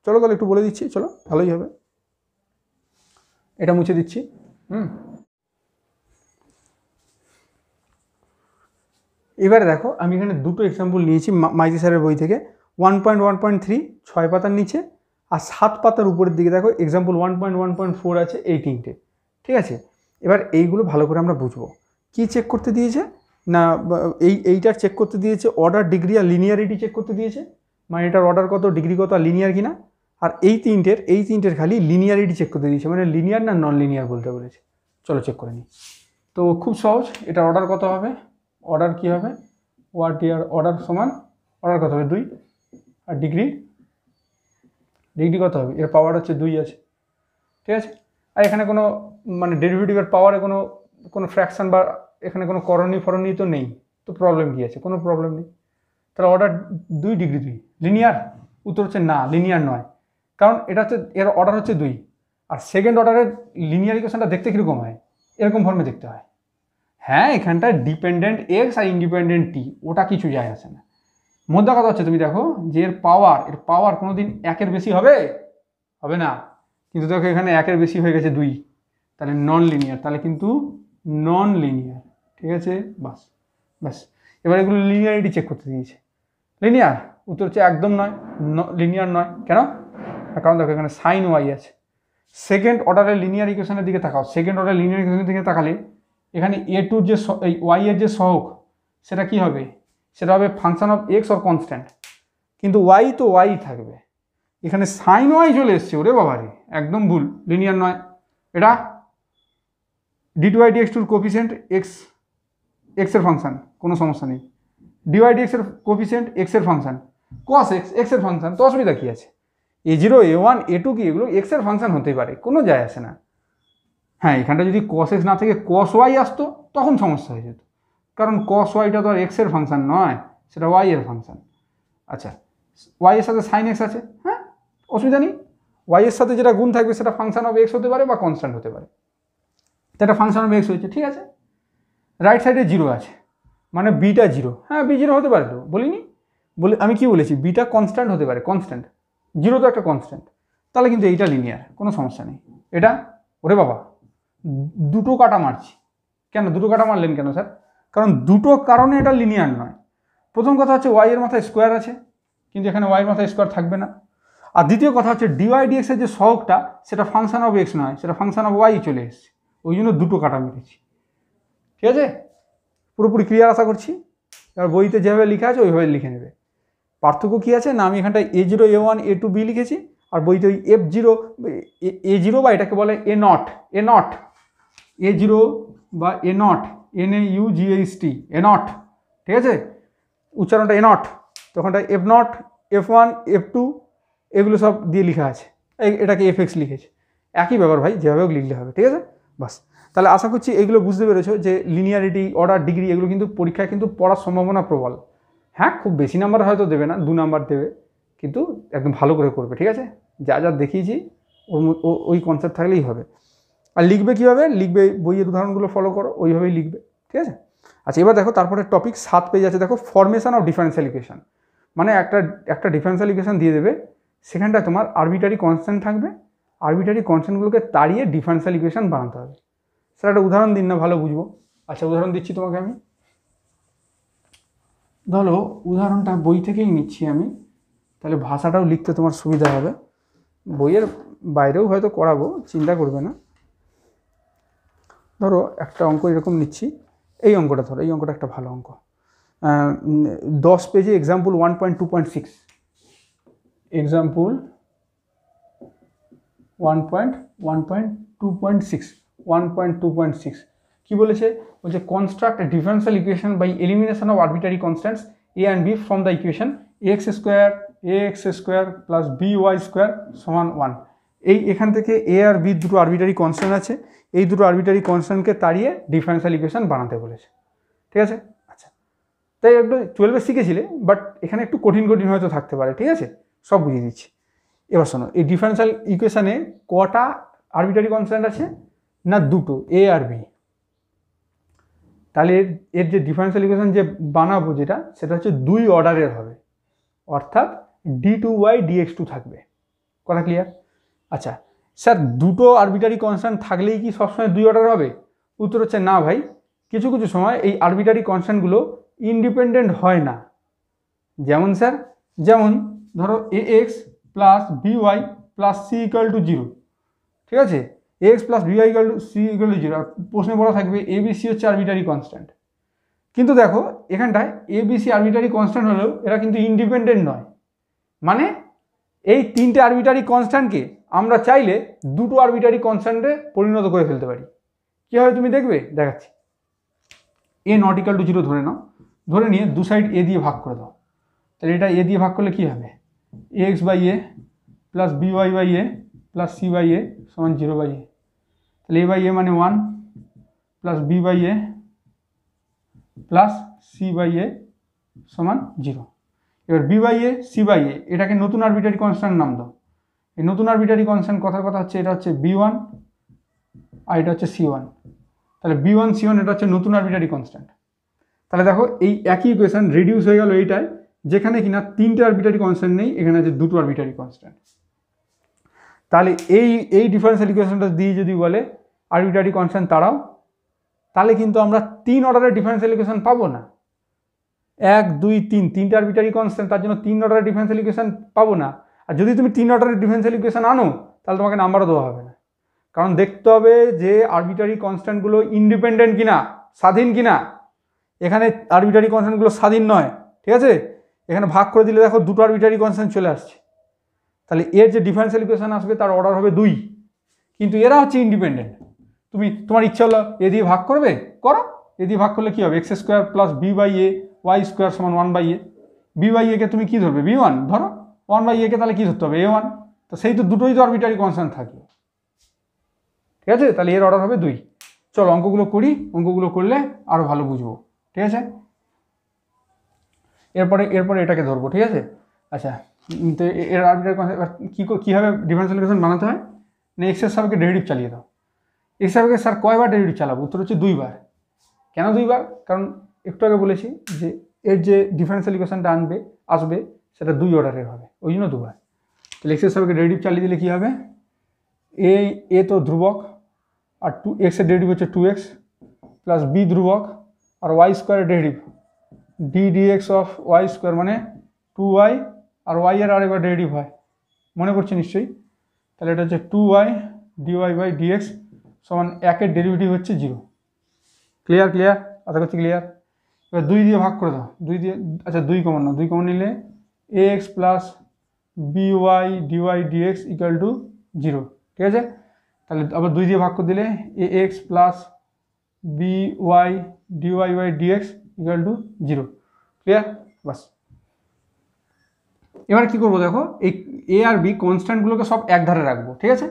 চলো তাহলে একটু বলে দিচ্ছি চলো ভালোই হবে এটা মুছে দিচ্ছি হুম এবারে দেখো আমি এখানে দুটো এক্সাম্পল নিয়েছি মাইতি স্যারের বই থেকে one point one point three ছয় পাতার নিচে আর সাত পাতার উপরের দিকে দেখো example one point one point four আছে এই তিনটে ঠিক আছে এবার এইগুলো ভালো করে আমরা বুঝবো কি চেক করতে দিয়েছে না এই এইটার চেক করতে দিয়েছে অর্ডার ডিগ্রি আর লিনিয়ারিটি চেক করতে দিয়েছে মানে এটার অর্ডার কত ডিগ্রি কত আর লিনিয়ার কিনা আর এই তিনটের এই তিনটের খালি লিনিয়ারিটি চেক করতে দিয়েছে মানে লিনিয়ার না নন লিনিয়ার বলতে বলেছে চলো চেক করে নিই তো খুব সহজ এটার অর্ডার কত হবে অর্ডার কী হবে ইয়ার অর্ডার সমান অর্ডার কত হবে দুই আর ডিগ্রি ডিগ্রি কত হবে এর পাওয়ার হচ্ছে দুই আছে ঠিক আছে আর এখানে কোনো মানে ডেরিভেটিভের পাওয়ারে কোনো কোনো ফ্র্যাকশান বা এখানে কোনো করণীয় ফরণী তো নেই তো প্রবলেম কী আছে কোনো প্রবলেম নেই তাহলে অর্ডার দুই ডিগ্রি দুই লিনিয়ার উত্তর হচ্ছে না লিনিয়ার নয় কারণ এটা হচ্ছে এর অর্ডার হচ্ছে দুই আর সেকেন্ড অর্ডারের লিনিয়ার ইকুয়েশনটা দেখতে কীরকম হয় এরকম ফর্মে দেখতে হয় হ্যাঁ এখানটা ডিপেন্ডেন্ট এক্স আর ইন্ডিপেন্ডেন্ট টি ওটা কিছু যায় আসে না মধ্যে কথা হচ্ছে তুমি দেখো যে এর পাওয়ার এর পাওয়ার কোনো দিন একের বেশি হবে হবে না কিন্তু দেখো এখানে একের বেশি হয়ে গেছে দুই তাহলে নন লিনিয়ার তাহলে কিন্তু নন লিনিয়ার ঠিক আছে বাস ব্যাস এবার এগুলো লিনিয়ারিটি চেক করতে দিয়েছে লিনিয়ার উত্তর হচ্ছে একদম নয় লিনিয়ার নয় কেন কারণ দেখো এখানে সাইন ওয়াই আছে সেকেন্ড অর্ডারের লিনিয়ার ইকুয়েশনের দিকে তাকাও সেকেন্ড অর্ডার লিনিয়ার ইকুয়েশনের দিকে তাকালে এখানে এ টুর যে এই ওয়াই এর যে সহক সেটা কি হবে সেটা হবে function of x or constant কিন্তু ওয়াই তো ওয়াই থাকবে এখানে সাইন ওয়াই চলে এসছে ওরে বাবারে একদম ভুল লিনিয়ার নয় এটা ডি ডিএক্স টুর কোফিসেন্ট এক্স এক্সের ফাংশান কোনো সমস্যা নেই ডি ডিএক্সের কোফিসেন্ট এক্সের ফাংশান কস এক্স এক্সের ফাংশান তো অসুবিধা কী আছে a zero a one a two কি এগুলো এক্সের ফাংশান হতে পারে কোনো যায় আসে না হ্যাঁ এখানটা যদি কস এক্স না থেকে কস ওয়াই আসতো তখন সমস্যা হয়ে যেত কারণ কস ওয়াইটা তো আর এক্সের ফাংশান নয় সেটা ওয়াই এর ফাংশান আচ্ছা ওয়াই এর সাথে সাইন এক্স আছে হ্যাঁ অসুবিধা নেই ওয়াই এর সাথে যেটা গুণ থাকবে সেটা ফাংশান অফ এক্স হতে পারে বা কনস্ট্যান্ট হতে পারে তো একটা ফাংশান অফ এক্স হয়েছে ঠিক আছে রাইট সাইডে জিরো আছে মানে বিটা জিরো হ্যাঁ বি জিরো হতে পারে তো বলিনি বলে আমি কি বলেছি বিটা কনস্ট্যান্ট হতে পারে কনস্ট্যান্ট জিরো তো একটা কনস্ট্যান্ট তাহলে কিন্তু এইটা লিনিয়ার কোনো সমস্যা নেই এটা ওরে বাবা দুটো কাটা মারছি কেন দুটো কাটা মারলেন কেন স্যার কারণ দুটো কারণে এটা লিনিয়ার নয় প্রথম কথা হচ্ছে ওয়াইয়ের মাথায় স্কোয়ার আছে কিন্তু এখানে ওয়াইয়ের মাথায় স্কোয়ার থাকবে না আর দ্বিতীয় কথা হচ্ছে ডিওয়াই ডিএক্সের যে সহকটা সেটা ফাংশন অফ এক্স নয় সেটা ফাংশন অফ ওয়াই চলে এসছে ওই জন্য দুটো কাটা মেরেছি ঠিক আছে পুরোপুরি ক্লিয়ার আশা করছি এবার বইতে যেভাবে লিখা আছে ওইভাবে লিখে নেবে পার্থক্য কী আছে না আমি এখানটায় a zero a one a two b লিখেছি আর বইতে ওই এফ জিরো এ জিরো বা এটাকে বলে a not a not a zero বা a not N A U G H T a not ঠিক আছে উচ্চারণটা এ নট তখনটা f not f one f two এগুলো সব দিয়ে লেখা আছে এটাকে এফ এক্স লিখেছে একই ব্যাপার ভাই যেভাবে হোক লিখলে হবে ঠিক আছে বাস তাহলে আশা করছি এগুলো বুঝতে পেরেছো যে লিনিয়ারিটি অর্ডার ডিগ্রি এগুলো কিন্তু পরীক্ষায় কিন্তু পড়ার সম্ভাবনা প্রবল হ্যাঁ খুব বেশি নাম্বার হয়তো দেবে না দু নাম্বার দেবে কিন্তু একদম ভালো করে করবে ঠিক আছে যা যা দেখিয়েছি ওর ওই কনসেপ্ট থাকলেই হবে আর লিখবে কীভাবে লিখবে বইয়ের উদাহরণগুলো ফলো করো ওইভাবেই লিখবে ঠিক আছে আচ্ছা এবার দেখো তারপরে টপিক সাত পেজ আছে দেখো ফর্মেশন অফ ডিফারেন্সিয়াল ইকুয়েশন মানে একটা একটা ডিফারেন্সিয়াল ইকুয়েশন দিয়ে দেবে সেখানটা তোমার আরবিটারি কনসেন্ট থাকবে আরবিটারি কনসেন্টগুলোকে তাড়িয়ে ডিফারেন্সিয়াল ইকুয়েশন বানাতে হবে স্যার একটা উদাহরণ দিন না ভালো বুঝবো আচ্ছা উদাহরণ দিচ্ছি তোমাকে আমি ধরো উদাহরণটা বই থেকেই নিচ্ছি আমি তাহলে ভাষাটাও লিখতে তোমার সুবিধা হবে বইয়ের বাইরেও হয়তো করাবো চিন্তা করবে না ধরো একটা অঙ্ক এরকম নিচ্ছি এই অঙ্কটা ধরো এই অঙ্কটা একটা ভালো অঙ্ক দশ পেজে example one point two point six example one point one point two point six one point two point six কী বলেছে বলছে construct differential equation by elimination of arbitrary constants a and b from the equation x square a x square plus b y square সমান one এই এখান থেকে a আর b দুটো arbitrary constant আছে এই দুটো আরবিটারি কনসার্নকে তাড়িয়ে ডিফারেন্সিয়াল ইকুয়েশন বানাতে বলেছে ঠিক আছে আচ্ছা তাই একটু টুয়েলভে শিখেছিলে বাট এখানে একটু কঠিন কঠিন হয়তো থাকতে পারে ঠিক আছে সব বুঝিয়ে দিচ্ছি এবার শোনো এই ডিফারেন্সিয়াল ইকুয়েশানে কটা আরবিটারি কনসার্ন আছে না দুটো এ আর বি তাহলে এর এর যে ডিফারেন্সিয়াল ইকুয়েশন যে বানাবো যেটা সেটা হচ্ছে দুই অর্ডারের হবে অর্থাৎ d two y d x two থাকবে কথা ক্লিয়ার আচ্ছা স্যার দুটো আরবিটারি কনস্ট্যান্ট থাকলেই কি সবসময় দুই অর্ডার হবে উত্তর হচ্ছে না ভাই কিছু কিছু সময় এই আরবিটারি কনস্ট্যান্টগুলো ইন্ডিপেন্ডেন্ট হয় না যেমন স্যার যেমন ধরো a x plus b y plus c equal to zero ঠিক আছে x plus b y equal to c equal to zero প্রশ্নে বলা থাকবে এ সি হচ্ছে আরবিটারি কনস্ট্যান্ট কিন্তু দেখো এখানটায় এ সি আরবিটারি কনস্ট্যান্ট হলেও এরা কিন্তু ইন্ডিপেন্ডেন্ট নয় মানে এই তিনটে আরবিটারি কনস্ট্যান্টকে আমরা চাইলে দুটো আরবিটারি কনস্ট্যান্টে পরিণত করে ফেলতে পারি কীভাবে তুমি দেখবে দেখাচ্ছি এ নটিক্যাল টু জিরো ধরে নাও ধরে নিয়ে দু সাইড এ দিয়ে ভাগ করে দাও তাহলে এটা এ দিয়ে ভাগ করলে কী হবে a x by a plus b y by a plus c by a সমান জিরো বাই এ তাহলে এ বাই এ মানে one plus b by a plus c by a সমান জিরো এবার b by a c by a এটাকে নতুন arbitrary constant নাম দাও এই নতুন আরবিটারি কনসেন্ট কথার কথা হচ্ছে এটা হচ্ছে বি ওয়ান আর এটা হচ্ছে সি ওয়ান তাহলে বি ওয়ান সি ওয়ান এটা হচ্ছে নতুন আরবিটারি কনস্ট্যান্ট তাহলে দেখো এই একই ইকুয়েশান রিডিউস হয়ে গেল এইটাই যেখানে কিনা তিনটে আরবিটারি কনস্ট্যান্ট নেই এখানে আছে দুটো আরবিটারি কনস্ট্যান্ট তাহলে এই এই ডিফারেন্সিয়াল ইকুয়েশানটা দিয়ে যদি বলে আরবিটারি কনস্ট্যান্ট তারাও তাহলে কিন্তু আমরা তিন অর্ডারের ডিফারেন্সিয়াল ইকুয়েশান পাবো না এক দুই তিন তিনটে আরবিটারি কনস্ট্যান্ট তার জন্য তিন অর্ডারের ডিফারেন্সিয়াল ইকুয়েশান পাবো না আর যদি তুমি তিন অর্ডারের ডিফারেন্সিয়াল ইকুয়েশান আনো তাহলে তোমাকে নাম্বারও দেওয়া হবে না কারণ দেখতে হবে যে আরবিটারি কনস্ট্যান্টগুলো ইন্ডিপেন্ডেন্ট কিনা স্বাধীন কিনা এখানে আরবিটারি কনস্ট্যান্টগুলো স্বাধীন নয় ঠিক আছে এখানে ভাগ করে দিলে দেখো দুটো আরবিটারি কনস্ট্যান্ট চলে আসছে তাহলে এর যে ডিফারেন্সিয়াল ইকুয়েশান আসবে তার অর্ডার হবে দুই কিন্তু এরা হচ্ছে ইন্ডিপেন্ডেন্ট তুমি তোমার ইচ্ছা হলো এ দিয়ে ভাগ করবে করো এ দিয়ে ভাগ করলে কী হবে x square plus b by a y square সমান one by a b by একে তুমি কী ধরবে বি ওয়ান ধরো ওয়ান বাই একে তাহলে কী ধরতে হবে এ ওয়ান তো সেই তো দুটোই তো অরবিটারি কনস্ট্যান্ট থাকবে ঠিক আছে তাহলে এর অর্ডার হবে দুই চলো অঙ্কগুলো করি অঙ্কগুলো করলে আরও ভালো বুঝবো ঠিক আছে এরপরে এরপরে এটাকে ধরবো ঠিক আছে আচ্ছা তো এর আরবিটারি কনস্ট্যান্ট কী কীভাবে ডিফারেন্সিয়াল ইকুয়েশন বানাতে হয় না এক্সের সাবকে ডেরিভেটিভ চালিয়ে দাও এক্স সাবকে স্যার কয়বার ডেরিভেটিভ চালাবো উত্তর হচ্ছে দুইবার কেন দুইবার কারণ একটু আগে বলেছি যে এর যে ডিফারেন্সিয়াল ইকুয়েশনটা আনবে আসবে সেটা দুই অর্ডারের হবে ওই জন্য দুবার তাহলে এক্সের সাপেক্ষে ডেরিভেটিভ চালিয়ে দিলে কী হবে এ এ তো ধ্রুবক আর টু এক্সের ডেরিভেটিভ হচ্ছে টু এক্স প্লাস বি ধ্রুবক আর ওয়াই স্কোয়ারের derivative d dx of y square মানে টু ওয়াই আর ওয়াই এর আরেকবার ডেরিভেটিভ হয় মনে করছি নিশ্চয়ই তাহলে এটা হচ্ছে two y dy by dx সমান একের ডেরিভেটিভ হচ্ছে জিরো ক্লিয়ার ক্লিয়ার আশা করছি ক্লিয়ার এবার দুই দিয়ে ভাগ করে দাও দুই দিয়ে আচ্ছা দুই কমন না দুই কমন নিলে x plus b y dy dx equal to zero ঠিক আছে তাহলে আবার দুই দিয়ে ভাগ করে দিলে a x plus b y dy y dx equal to zero clear বাস এবার কি করবো দেখো এই এ আর বি কনস্ট্যান্টগুলোকে সব এক ধারে রাখবো ঠিক আছে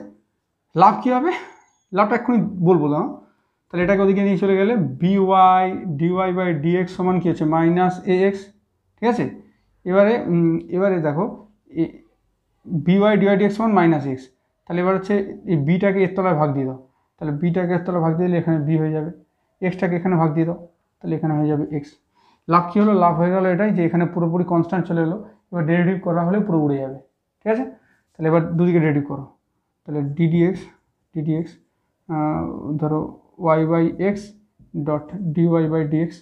লাভ কী হবে লাভটা এক্ষুনি বলবো দাও তাহলে এটাকে ওদিকে নিয়ে চলে গেলে বিওয়াই ডিওয়াই বাই ডিএক্স সমান কী হচ্ছে মাইনাস এ এক্স ঠিক আছে এবারে এবারে দেখো বিওয়াই ডিওয়াই ডিএক্স সমান মাইনাস এক্স তাহলে এবার হচ্ছে এই বিটাকে এর তলায় ভাগ দিয়ে দাও তাহলে বিটাকে এর তলায় ভাগ দিলে এখানে বি হয়ে যাবে এক্সটাকে এখানে ভাগ দিয়ে দাও তাহলে এখানে হয়ে যাবে এক্স লাভ কী হলো লাভ হয়ে গেলো এটাই যে এখানে পুরোপুরি কনস্ট্যান্ট চলে এলো এবার ডেরিভেটিভ করা হলে পুরো উড়ে যাবে ঠিক আছে তাহলে এবার দুদিকে ডেরিভেটিভ করো তাহলে ডিডিএক্স ডিডিএক্স ধরো y by x dot dy by dx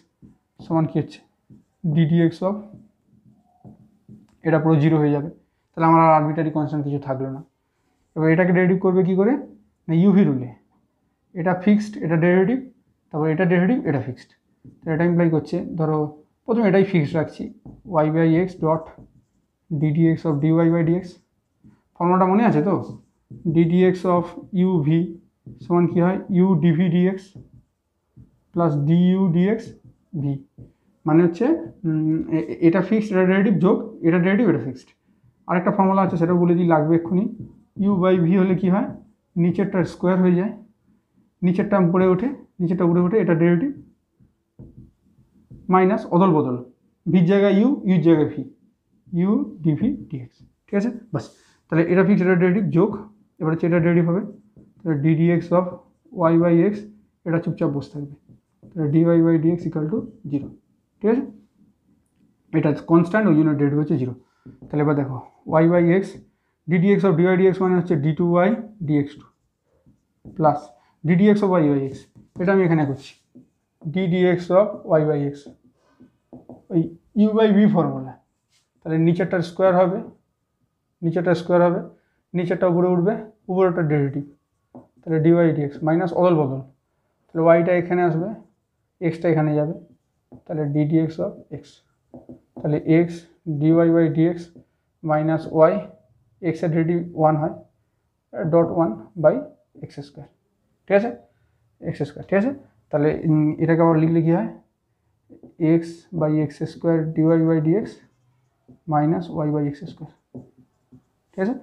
সমান কী হচ্ছে ডিডিএক্স অফ এটা পুরো জিরো হয়ে যাবে তাহলে আমার আর আরবিটারি কনস্ট্যান্ট কিছু থাকলো না এবার এটাকে ডেরিভেটিভ করবে কি করে না ইউভি রুলে এটা ফিক্সড এটা ডেরিভেটিভ তারপর এটা ডেরিভেটিভ এটা ফিক্সড তো এটা ইমপ্লাই করছে ধরো প্রথমে এটাই ফিক্সড রাখছি y by x dot d dx of dy by dx ফর্মুলাটা মনে আছে তো ডিডিএক্স অফ ইউ ভি সমান কী হয় u dv dx plus d d dx v মানে হচ্ছে এটা ফিক্সড এটা ডেরিভেটিভ যোগ এটা ডেরিভেটিভ এটা ফিক্সড আরেকটা ফর্মুলা আছে সেটাও বলে দিই লাগবে এক্ষুনি ইউ বাই ভি হলে কি হয় নিচেরটা স্কোয়ার হয়ে যায় নিচেরটা উপরে ওঠে নিচেরটা উপরে ওঠে এটা ডেরিভেটিভ মাইনাস অদল বদল ভির জায়গায় ইউ ইউর জায়গায় ভি ইউ ডিভি ডিএক্স ঠিক আছে বাস তাহলে এটা ফিক্সড এটা ডেরিভেটিভ যোগ এবার হচ্ছে এটা ডেরিভেটিভ হবে তাহলে d dx of y by x এটা চুপচাপ বসে থাকবে তাহলে dy by dx equal to zero ঠিক আছে এটা কনস্ট্যান্ট ওই জন্য ডেড হচ্ছে জিরো তাহলে এবার দেখো y by x d dx of d x মানে হচ্ছে d two y dx two plus d dx of y y x এটা আমি এখানে করছি d dx of y by x ওই ইউ বাই ভি ফর্মুলা তাহলে নিচেরটা স্কোয়ার হবে নিচেরটা স্কোয়ার হবে নিচেরটা উপরে উঠবে উপরেটা ডেরিটিভ তাহলে ডিওয়াই ডিএক্স মাইনাস অদল বদল তাহলে ওয়াইটা এখানে আসবে এক্সটা এখানে যাবে তলে d d x of x তাহলে x d y / d x - y x এর ডেরিভেটিভ 1 হয় .1 / এক্স স্কয়ার ঠিক আছে এক্স স্কয়ার ঠিক আছে তাহলে এটাকে আমরা লিখলে কি হয় x / x square d y / d x - y / x square ঠিক আছে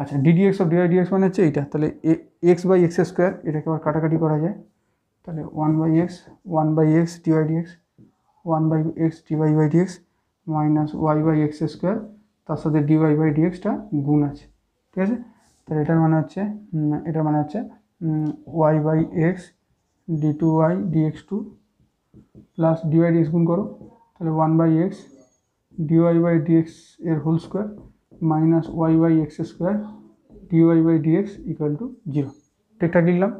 আচ্ছা d d x of d / d x মানে হচ্ছে এইটা তাহলে এক্স / এক্স স্কয়ার এটাকে আমরা কাটাকাটি করা যায় তাহলে 1 / x 1 / x d / d x one by x dy by dx minus y by x square তার সাথে ডিওয়াই বাই ডিএক্সটা গুণ আছে ঠিক আছে তাহলে এটার মানে হচ্ছে এটার মানে হচ্ছে y by x d two y dx two plus dy dx গুণ করো তাহলে one by x dy by dx এর whole square minus y by x square dy by dx equal to zero ঠিকঠাক লিখলাম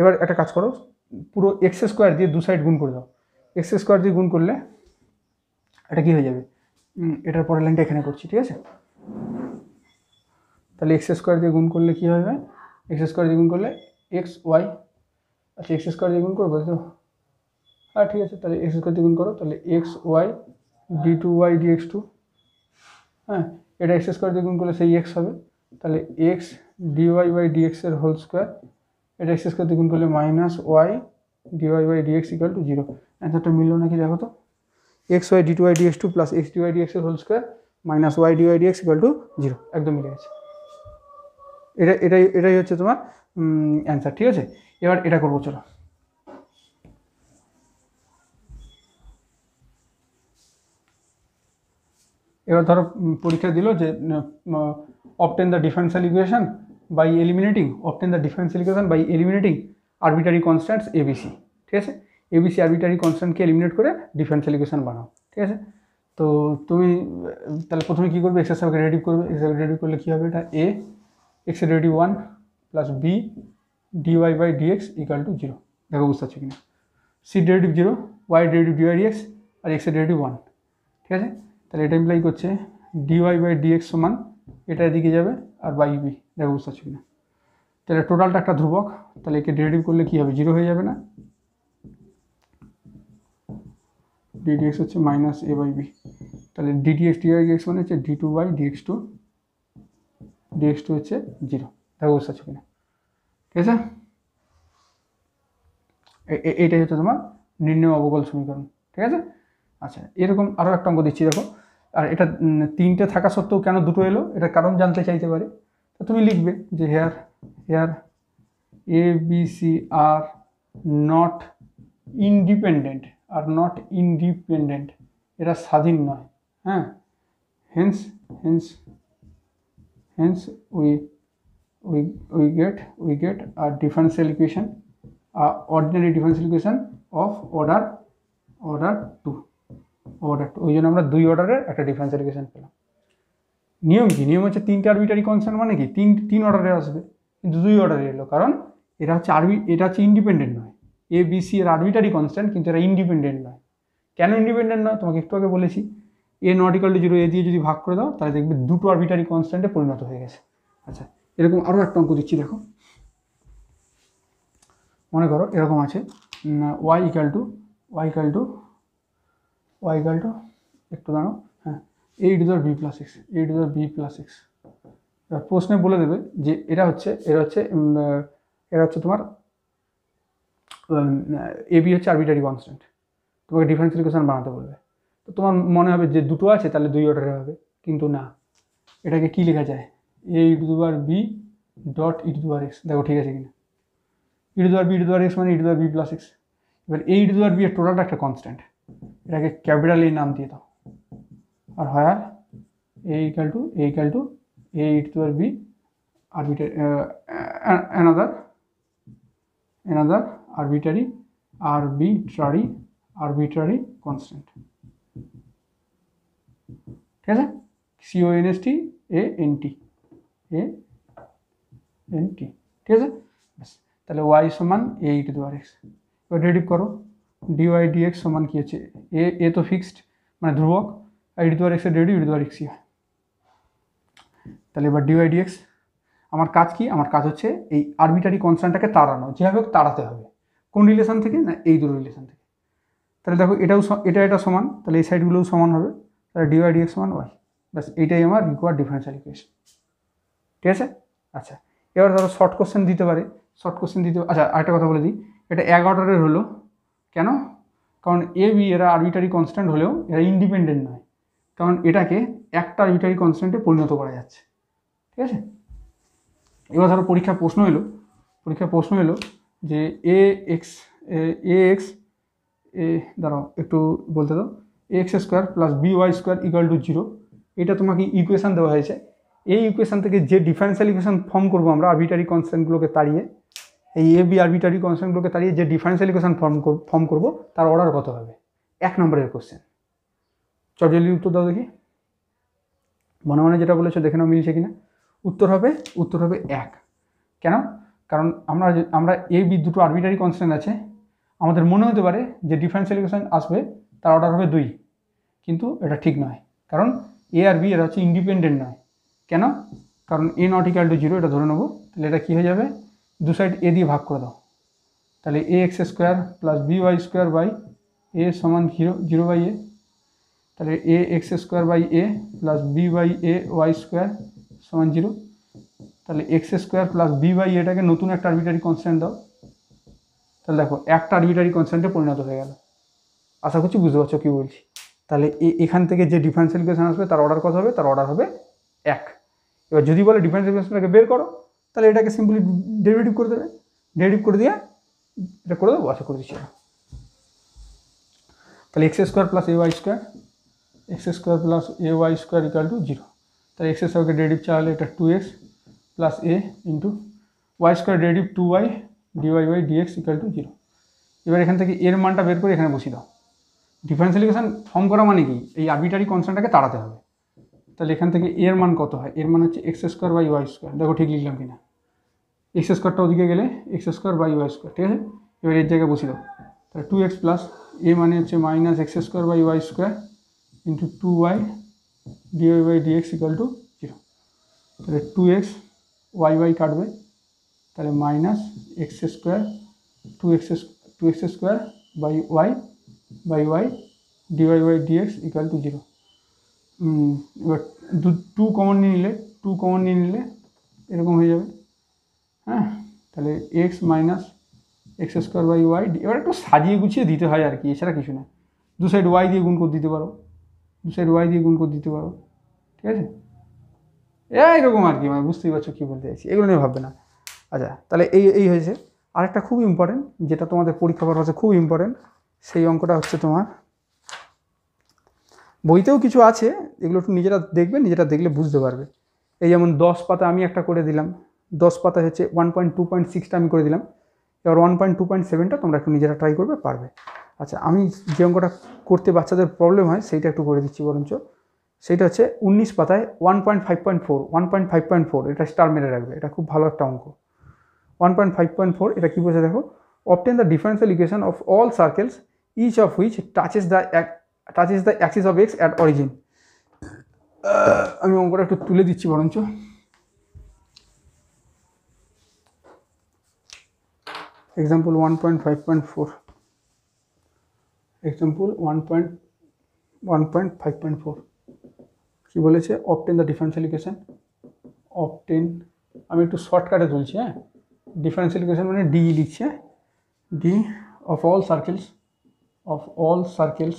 এবার একটা কাজ করো পুরো এক্স স্কোয়ার দিয়ে দু সাইড গুণ করে দাও x² দিয়ে গুণ করলে এটা কি হয়ে যাবে এটা পর লাইনটা এখানে করছি ঠিক আছে তাহলে x² দিয়ে গুণ করলে কি হবে x² দিয়ে গুণ করলে xy আচ্ছা x² দিয়ে গুণ করলে তো আর ঠিক আছে তাহলে x² দিয়ে গুণ করো তাহলে xy dy2 dx2 হ্যাঁ এটা x² দিয়ে গুণ করলে সেই x হবে তাহলে x dy / dx এর হোল স্কয়ার এটা x² দিয়ে গুণ করলে -y dy by dx equal to zero অ্যান্সারটা মিললো নাকি দেখো তো x y d two y dx two plus x dy dx এর whole square minus y dy dx equal to zero একদম মিলে গেছে এটা এটাই এটাই হচ্ছে তোমার অ্যান্সার ঠিক আছে এবার এটা করবো চলো এবার ধরো পরীক্ষা দিল যে obtain the differential equation by eliminating obtain the differential equation by eliminating arbitrary constants ABC ঠিক আছে এবিসি আরবিটারি কনস্ট্যান্টকে এলিমিনেট করে ডিফারেন্সিয়াল ইকুয়েশন বানাও ঠিক আছে তো তুমি তাহলে প্রথমে কী করবে এক্সের রেডিভ করবে এক্সের রেডিভ করলে কী হবে এটা এ এক্সের derivative one plus b dy by dx equal to zero দেখো বুঝতে পারছো কিনা c derivative zero y derivative dy dx আর এক্সের ডেরেটিভ ওয়ান ঠিক আছে তাহলে এটা ইমপ্লাই করছে ডিওয়াই বাই ডিএক্স সমান এটা এদিকে যাবে আর বাই বি দেখো বুঝতে পারছো কিনা তাহলে টোটালটা একটা ধ্রুবক তাহলে একে ডেরিভেটিভ করলে কী হবে জিরো হয়ে যাবে না ডিডিএক্স হচ্ছে মাইনাস এ বাই বি তাহলে ডিডিএক্স এক্স মানে হচ্ছে d two by dx two dx two হচ্ছে জিরো দেখো বুঝতে পারছো কিনা ঠিক আছে এইটাই হচ্ছে তোমার নির্ণয় অবকল সমীকরণ ঠিক আছে আচ্ছা এরকম আরও একটা অঙ্ক দিচ্ছি দেখো আর এটা তিনটে থাকা সত্ত্বেও কেন দুটো এলো এটা কারণ জানতে চাইতে পারে তো তুমি লিখবে যে হেয়ার यार a b c are not independent are not independent এরা স্বাধীন নয় হ্যাঁ hence hence hence we we we get we get a differential equation a ordinary differential equation of order order 2 order ওজন্য আমরা দুই অর্ডারের একটা ডিফারেন্স ইকুয়েশন পেলাম নিয়ম কি নিয়ম হচ্ছে তিনটার উইটরি কনসার মানে কি তিন তিন অর্ডারের আসবে কিন্তু দুই অর্ডারে এলো কারণ এটা হচ্ছে আরবি এটা হচ্ছে ইন্ডিপেন্ডেন্ট নয় এ বি সি এর আরবিটারি কনস্ট্যান্ট কিন্তু এরা ইন্ডিপেন্ডেন্ট নয় কেন ইন্ডিপেন্ডেন্ট নয় তোমাকে একটু আগে বলেছি a not equal to zero a দিয়ে যদি ভাগ করে দাও তাহলে দেখবে দুটো আরবিটারি কনস্ট্যান্টে পরিণত হয়ে গেছে আচ্ছা এরকম আরও একটা অঙ্ক দিচ্ছি দেখো মনে করো এরকম আছে y equal to y equal to y equal to একটু দাঁড়ো হ্যাঁ এইট দর বি প্লাস সিক্স এইট দর বি প্লাস সিক্স প্রশ্নে বলে দেবে যে এটা হচ্ছে এরা হচ্ছে এরা হচ্ছে তোমার এ বি হচ্ছে আরবিটারি কনস্ট্যান্ট তোমাকে ডিফারেন্সিয়াল ইকুয়েশন বানাতে বলবে তো তোমার মনে হবে যে দুটো আছে তাহলে দুই অর্ডারে হবে কিন্তু না এটাকে কি লেখা যায় এ আর বি ডট ইটুয়ার এক্স দেখো ঠিক আছে কিনা আর বি আর এক্স মানে ইটুয়ার বি প্লাস এক্স এবার এই আর বি এর টোটালটা একটা কনস্ট্যান্ট এটাকে ক্যাপিটাল এই নাম দিয়ে দাও আর হয় আর a equal to a equal to a e to the b arbitrary uh, another another arbitrary arbitrary arbitrary constant ঠিক আছে C O N S T A N T A N T ঠিক আছে ব্যাস তাহলে ওয়াই সমান এ ইট দু আর x এবার রেডিভ করো ডিওয়াই ডিএক্স সমান কি হচ্ছে এ এ তো ফিক্সড মানে ধ্রুবক আর ইট দু আর এক্সের রেডিভ ইট দু আর এক্সই হয় তাহলে এবার ডিওয়াই ডিএক্স আমার কাজ কি আমার কাজ হচ্ছে এই আরবিটারি কনস্ট্যান্টটাকে তাড়ানো যেভাবে হোক তাড়াতে হবে কোন রিলেশান থেকে না এই দুটো রিলেশান থেকে তাহলে দেখো এটাও এটা এটা সমান তাহলে এই সাইডগুলোও সমান হবে তাহলে ডিওয়াই ডিএক্স সমান ওয়াই ব্যাস এইটাই আমার রিকোয়ার ডিফারেন্সিয়াল ইকুয়েশন ঠিক আছে আচ্ছা এবার ধরো শর্ট কোশ্চেন দিতে পারে শর্ট কোশ্চেন দিতে আচ্ছা আরেকটা কথা বলে দিই এটা এক অর্ডারের হলো কেন কারণ এ বি এরা আরবিটারি কনস্ট্যান্ট হলেও এরা ইন্ডিপেন্ডেন্ট নয় কারণ এটাকে একটা আরবিটারি কনস্ট্যান্টে পরিণত করা যাচ্ছে ঠিক আছে এবার ধরো পরীক্ষা প্রশ্ন এলো পরীক্ষা প্রশ্ন এলো যে এ এক্স এ এক্স এ দাঁড়াও একটু বলতে দাও a x square plus b y square equal to zero এটা তোমাকে ইকুয়েশান দেওয়া হয়েছে এই ইকুয়েশান থেকে যে ডিফারেন্সিয়াল ইকুয়েশান ফর্ম করবো আমরা আরবিটারি কনসেন্টগুলোকে তাড়িয়ে এই এ বি আরবিটারি কনসেন্টগুলোকে তাড়িয়ে যে ডিফারেন্সিয়াল ইকুয়েশান ফর্ম ফর্ম করবো তার অর্ডার কত হবে এক নম্বরের কোয়েশ্চেন চটজলি উত্তর দাও দেখি মনে মনে যেটা বলেছো দেখে নাও মিলছে কিনা উত্তর হবে উত্তর হবে এক কেন কারণ আমরা আমরা এই বি দুটো আরবিটারি কনস্ট্যান্ট আছে আমাদের মনে হতে পারে যে ডিফারেন্সিয়াল ইকুয়েশন আসবে তার অর্ডার হবে দুই কিন্তু এটা ঠিক নয় কারণ এ আর বি এটা হচ্ছে ইন্ডিপেন্ডেন্ট নয় কেন কারণ a not equal to zero এটা ধরে নেবো তাহলে এটা কী হয়ে যাবে দু সাইড এ দিয়ে ভাগ করে দাও তাহলে a x square plus b y square by a সমান জিরো জিরো বাই এ তাহলে a x square by a plus b by a y square সমান জিরো তাহলে x square plus b by এটাকে নতুন একটা আরবিটারি কনস্ট্যান্ট দাও তাহলে দেখো একটা আরবিটারি কনস্ট্যান্টে পরিণত হয়ে গেল আশা করছি বুঝতে পারছো কী বলছি তাহলে এখান থেকে যে ডিফারেন্সিয়াল ইকুয়েশন আসবে তার অর্ডার কত হবে তার অর্ডার হবে এক এবার যদি বলে ডিফারেন্সিয়াল ইকুয়েশনটাকে বের করো তাহলে এটাকে সিম্পলি ডেরিভেটিভ করে দেবে ডেরিভেটিভ করে দিয়ে এটা করে দেবো আশা করে দিচ্ছি তাহলে x square plus a y square x square plus a y square equal to zero তার 100 স্কয়ার ডেরিভেটিভ চলে এটা 2x + a * y square derivative 2y dy / dy dx = 0 এবার এখান থেকে কি a এর মানটা বের করে এখানে বসিয়ে দাও ডিফারেন্সিয়াল ইকুয়েশন ফর্ম করার মানে কি এই আরবিটারি কনস্ট্যান্টটাকে তাড়াতে হবে তাহলে এখান থেকে a এর মান কত হয় a এর মান হচ্ছে x স্কয়ার / y স্কয়ার দেখো ঠিক লিখলাম কিনা x স্কয়ারটা ওদিকে গেলে x স্কয়ার / y স্কয়ার ঠিক আছে এবার এই জায়গায় বসিয়ে দাও তাহলে 2x + a মানে হচ্ছে - x square / y square * 2y dy by dx equal to zero তাহলে টু এক্স ওয়াই ওয়াই কাটবে তাহলে minus x square two x two x square by y by y dy by dx equal to zero এবার দু two common নিয়ে নিলে two common নিয়ে নিলে এরকম হয়ে যাবে হ্যাঁ তাহলে x minus x square by y এবার একটু সাজিয়ে গুছিয়ে দিতে হয় আর কি এছাড়া কিছু না দু সাইড ওয়াই দিয়ে গুণ করে দিতে পারো সেট ওয়াই দিয়ে গুণ করে দিতে পারো ঠিক আছে এরকম আর কি মানে বুঝতেই পারছো কী বলতে চাইছি এগুলো নিয়ে ভাববে না আচ্ছা তাহলে এই এই হয়েছে আরেকটা খুব ইম্পর্টেন্ট যেটা তোমাদের পরীক্ষা করার কাছে খুব ইম্পর্টেন্ট সেই অঙ্কটা হচ্ছে তোমার বইতেও কিছু আছে এগুলো একটু নিজেরা দেখবে নিজেরা দেখলে বুঝতে পারবে এই যেমন দশ পাতা আমি একটা করে দিলাম দশ পাতা হচ্ছে ওয়ান পয়েন্ট টু পয়েন্ট সিক্সটা আমি করে দিলাম এবার ওয়ান পয়েন্ট টু পয়েন্ট সেভেনটা তোমরা একটু নিজেরা ট্রাই করবে পারবে আচ্ছা আমি যে অঙ্কটা করতে বাচ্চাদের প্রবলেম হয় সেইটা একটু করে দিচ্ছি বরঞ্চ সেইটা হচ্ছে উনিশ পাতায় one point five point four one point five point four এটা স্টার মেরে রাখবে এটা খুব ভালো একটা অঙ্ক one point five point four এটা কী বলছে দেখো obtain the differential equation of all circles each of which touches the touches the axis of x at origin আমি অঙ্কটা একটু তুলে দিচ্ছি বরঞ্চ एग्जाम्पल 1.5.4 एग्जाम्पल 1.1.5.4 কি বলেছে obtain the differential equation obtain আমি একটু শর্টকাটে তুলছি হ্যাঁ ডিফারেনশিয়াল ইকুয়েশন মানে ডি লিখছে d of all circles of all circles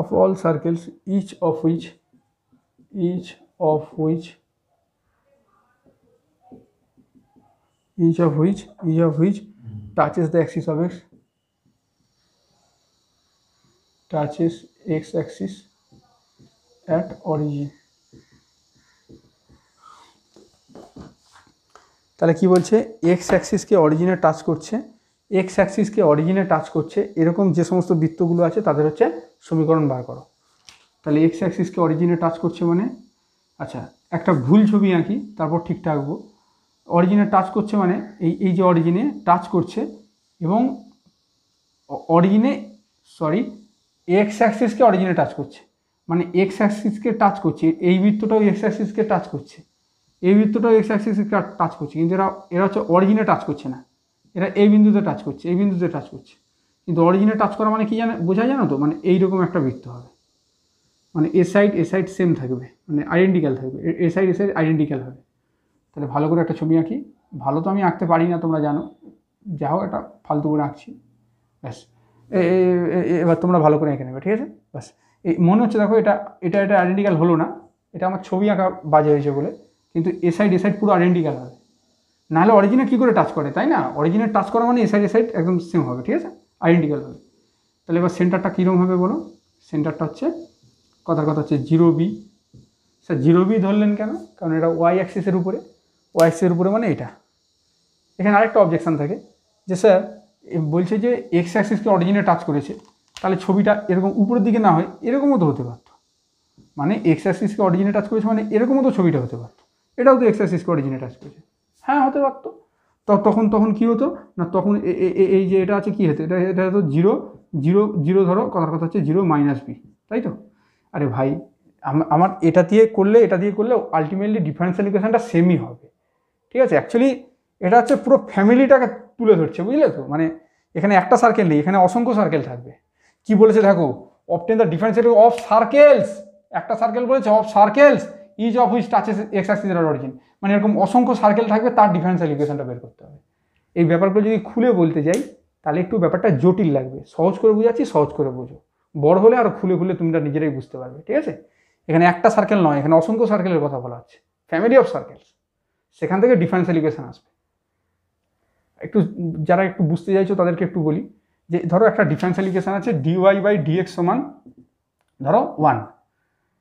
of all circles each of which each of which each of which each of which hmm. touches the axis of x touches x axis at origin তাহলে কি বলছে x অ্যাক্সিসকে অরিজিনে touch করছে x অ্যাক্সিসকে অরিজিনে touch করছে এরকম যে সমস্ত বৃত্তগুলো আছে তাদের হচ্ছে সমীকরণ বার করো তাহলে এক্স অ্যাক্সিসকে অরিজিনে টাচ করছে মানে আচ্ছা একটা ভুল ছবি আঁকি তারপর ঠিকঠাক আঁকবো অরিজিনে টাচ করছে মানে এই এই যে অরিজিনে টাচ করছে এবং অরিজিনে সরি এক্স অ্যাক্সিসকে অরিজিনে টাচ করছে মানে এক্স অ্যাক্সিসকে টাচ করছে এই বৃত্তটাও এক্স অ্যাক্সিসকে টাচ করছে এই বৃত্তটাও এক্স অ্যাক্সিসকে টাচ করছে কিন্তু এরা এরা হচ্ছে অরিজিনে টাচ করছে না এরা এই বিন্দুতে টাচ করছে এই বিন্দুতে টাচ করছে কিন্তু অরিজিনে টাচ করা মানে কি জানে বোঝা জানো তো মানে এইরকম একটা বৃত্ত হবে মানে এ সাইড এ সাইড সেম থাকবে মানে আইডেন্টিক্যাল থাকবে এ সাইড এ সাইড আইডেন্টিক্যাল হবে তাহলে ভালো করে একটা ছবি আঁকি ভালো তো আমি আঁকতে পারি না তোমরা জানো যা হোক একটা ফালতু করে আঁকছি ব্যাস এবার তোমরা ভালো করে এঁকে নেবে ঠিক আছে ব্যাস এই মনে হচ্ছে দেখো এটা এটা এটা আইডেন্টিক্যাল হলো না এটা আমার ছবি আঁকা বাজে হয়েছে বলে কিন্তু এ সাইড এ সাইড পুরো আইডেন্টিক্যাল হবে নাহলে অরিজিনাল কী করে টাচ করে তাই না অরিজিনাল টাচ করা মানে এ সাইড এ সাইড একদম সেম হবে ঠিক আছে আইডেন্টিক্যাল হবে তাহলে এবার সেন্টারটা কীরকম হবে বলো সেন্টারটা হচ্ছে কথার কথা হচ্ছে zero b sir zero b ধরলেন কেন কারণ এটা ওয়াই অ্যাক্সিসের উপরে ওয়াইসের উপরে মানে এটা এখানে আরেকটা অবজেকশান থাকে যে স্যার বলছে যে এক্স অ্যাক্সিসকে অরিজিনে টাচ করেছে তাহলে ছবিটা এরকম উপরের দিকে না হয় এরকমও তো হতে পারত মানে এক্স অ্যাক্সিসকে অরিজিনে টাচ করেছে মানে এরকমও তো ছবিটা হতে পারত এটাও তো এক্স অ্যাক্সিসকে অরিজিনে টাচ করেছে হ্যাঁ হতে পারত তো তখন তখন কী হতো না তখন এই যে এটা আছে কী হতো এটা এটা হতো জিরো জিরো জিরো ধরো কথার কথা হচ্ছে জিরো মাইনাস বি তাই তো আরে ভাই আমার এটা দিয়ে করলে এটা দিয়ে করলে আলটিমেটলি ডিফারেন্সিয়াল ইকুয়েশানটা সেমই হবে ঠিক আছে অ্যাকচুয়ালি এটা হচ্ছে পুরো ফ্যামিলিটাকে তুলে ধরছে বুঝলে তো মানে এখানে একটা সার্কেল নেই এখানে অসংখ্য সার্কেল থাকবে কি বলেছে দেখো obtain the difference of circles একটা সার্কেল বলেছে of circles each of which touches x axis origin মানে এরকম অসংখ্য সার্কেল থাকবে তার ডিফারেন্সিয়াল ইকুয়েশনটা বের করতে হবে এই ব্যাপারগুলো যদি খুলে বলতে যাই তাহলে একটু ব্যাপারটা জটিল লাগবে সহজ করে বোঝাচ্ছি সহজ করে বোঝো বড় হলে আরও খুলে খুলে তুমি নিজেরাই বুঝতে পারবে ঠিক আছে এখানে একটা সার্কেল নয় এখানে অসংখ্য সার্কেলের কথা বলা হচ্ছে ফ্যামিলি অফ সার্কেলস সেখান থেকে ডিফারেন্সিয়াল ইকুয়েশান আসবে একটু যারা একটু বুঝতে চাইছো তাদেরকে একটু বলি যে ধরো একটা ডিফারেন্সিয়াল ইকুয়েশান আছে ডিওয়াই বাই ডিএক্স সমান ধরো ওয়ান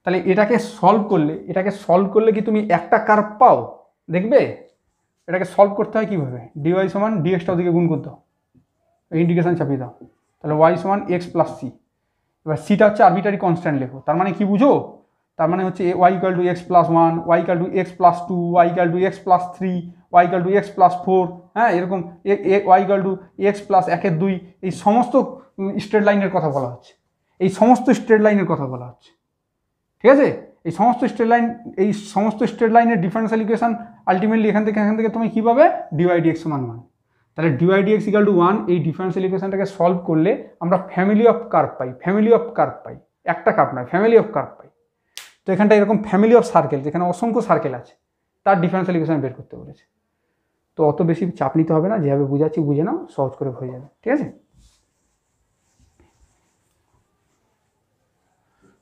তাহলে এটাকে সলভ করলে এটাকে সলভ করলে কি তুমি একটা কার পাও দেখবে এটাকে সলভ করতে হয় কীভাবে ডিওয়াই সমান ডিএক্সটা ওদিকে গুণ করতে হবে ইন্ডিকেশান চাপিয়ে দাও তাহলে ওয়াই সমান এক্স প্লাস সি এবার সিটা হচ্ছে আরবিটারি কনস্ট্যান্ট লেখো তার মানে কি বুঝো তার মানে হচ্ছে y equal to x plus one y equal to x plus two y equal to x plus three y equal to x plus four হ্যাঁ এরকম y equal to x plus একের দুই এই সমস্ত স্ট্রেট লাইনের কথা বলা হচ্ছে এই সমস্ত স্ট্রেট লাইনের কথা বলা হচ্ছে ঠিক আছে এই সমস্ত স্ট্রেট লাইন এই সমস্ত স্ট্রেট লাইনের ডিফারেন্সিয়াল ইকুয়েশন আলটিমেটলি এখান থেকে এখান থেকে তুমি কী পাবে ডিওয়াইডিএক্স সমান ওয়ান তাহলে এক্স ইকাল টু ওয়ান এই ডিফারেন্সিয়াল ইকুয়েশনটাকে সলভ করলে আমরা ফ্যামিলি অফ কার্ভ পাই ফ্যামিলি অফ কার্ভ পাই একটা কার্ভ নয় ফ্যামিলি অফ কার্ভ পাই তো এখানটা এরকম ফ্যামিলি অফ সার্কেল যেখানে অসংখ্য সার্কেল আছে তার ডিফারেন্সিয়াল ইকুয়েশন বের করতে বলেছে তো অত বেশি চাপ নিতে হবে না যেভাবে বুঝাচ্ছি বুঝে নাও সহজ করে হয়ে যাবে ঠিক আছে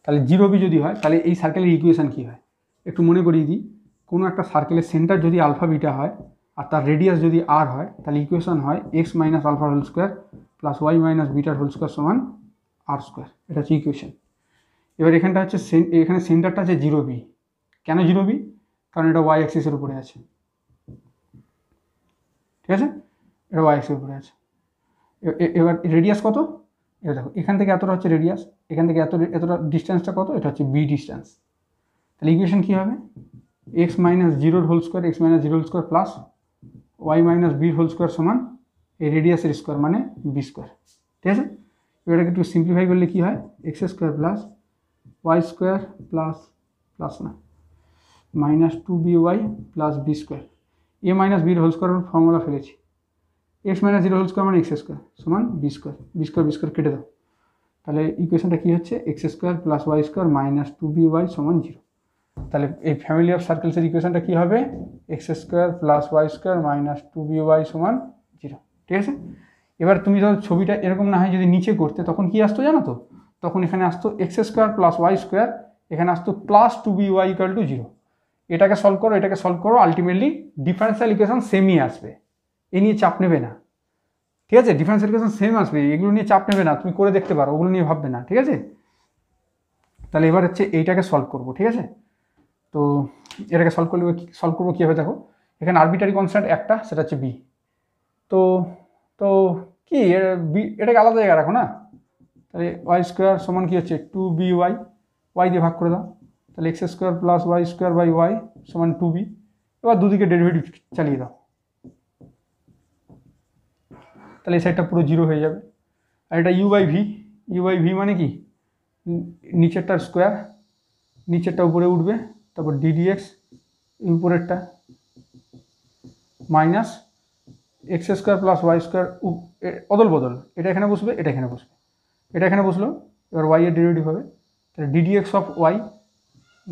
তাহলে জিরো বি যদি হয় তাহলে এই সার্কেলের ইকুয়েশান কী হয় একটু মনে করিয়ে দিই কোনো একটা সার্কেলের সেন্টার যদি আলফা বিটা হয় আর তার রেডিয়াস যদি আর হয় তাহলে ইকুয়েশান হয় x minus alpha whole square plus y minus বিটার হোল স্কোয়ার সমান আর স্কোয়ার এটা হচ্ছে ইকুয়েশান এবার এখানটা হচ্ছে এখানে সেন্টারটা আছে জিরো বি কেন জিরো বি কারণ এটা ওয়াই অ্যাক্সিসের উপরে আছে ঠিক আছে এটা ওয়াই অ্যাক্সিসের উপরে আছে এবার রেডিয়াস কত এবার দেখো এখান থেকে এতটা হচ্ছে রেডিয়াস এখান থেকে এত এতটা ডিস্টেন্সটা কত এটা হচ্ছে বি ডিস্টেন্স তাহলে ইকুয়েশন কী হবে এক্স মাইনাস জিরোর whole square x minus whole square plus y minus বির হোল স্কোয়ার সমান এই রেডিয়াসের স্কোয়ার মানে বি স্কোয়ার ঠিক আছে এবার একটু সিম্পলিফাই করলে কী হয় x square plus y square plus plus না minus two b y plus b square a minus বির হোল স্কোয়ার ফর্মুলা ফেলেছি x minus zero whole square মানে এক্স স্কোয়ার সমান b square b square b square কেটে দাও তাহলে ইকুয়েশনটা কী হচ্ছে x square plus y square minus two b y সমান জিরো তাহলে এই ফ্যামিলি অফ সার্কেলসের ইকুয়েশনটা কী হবে x square plus y square minus two b y সমান জিরো ঠিক আছে এবার তুমি ধরো ছবিটা এরকম না হয় যদি নিচে করতে তখন কি আসতো জানো তো তখন এখানে আসতো x square plus y square এখানে আসতো plus two b y equal to zero এটাকে সলভ করো এটাকে সলভ করো আলটিমেটলি ডিফারেন্সিয়াল ইকুয়েশন সেমই আসবে এ নিয়ে চাপ নেবে না ঠিক আছে ডিফারেন্সিয়াল ইকুয়েশন সেম আসবে এগুলো নিয়ে চাপ নেবে না তুমি করে দেখতে পারো ওগুলো নিয়ে ভাববে না ঠিক আছে তাহলে এবার হচ্ছে এইটাকে সলভ করবো ঠিক আছে তো এটাকে সলভ করলে সলভ করবো কীভাবে দেখো এখানে আরবিটারি কনসার্ট একটা সেটা হচ্ছে বি তো তো কি বি এটাকে আলাদা জায়গায় রাখো না তাহলে ওয়াই স্কোয়ার সমান কী হচ্ছে টু বি ওয়াই ওয়াই দিয়ে ভাগ করে দাও তাহলে x square plus y square by y সমান টু বি এবার দুদিকে ডেরিভেটিভ চালিয়ে দাও তাহলে এই সাইডটা পুরো জিরো হয়ে যাবে আর এটা u by v u by v মানে কি নিচেরটার স্কোয়ার নিচেরটা উপরে উঠবে তারপর ডিডিএক্স উপরেরটা minus x square plus y square অদল বদল এটা এখানে বসবে এটা এখানে বসবে এটা এখানে বসলো এবার y এর ডিরাইভ হবে তাহলে d d x of y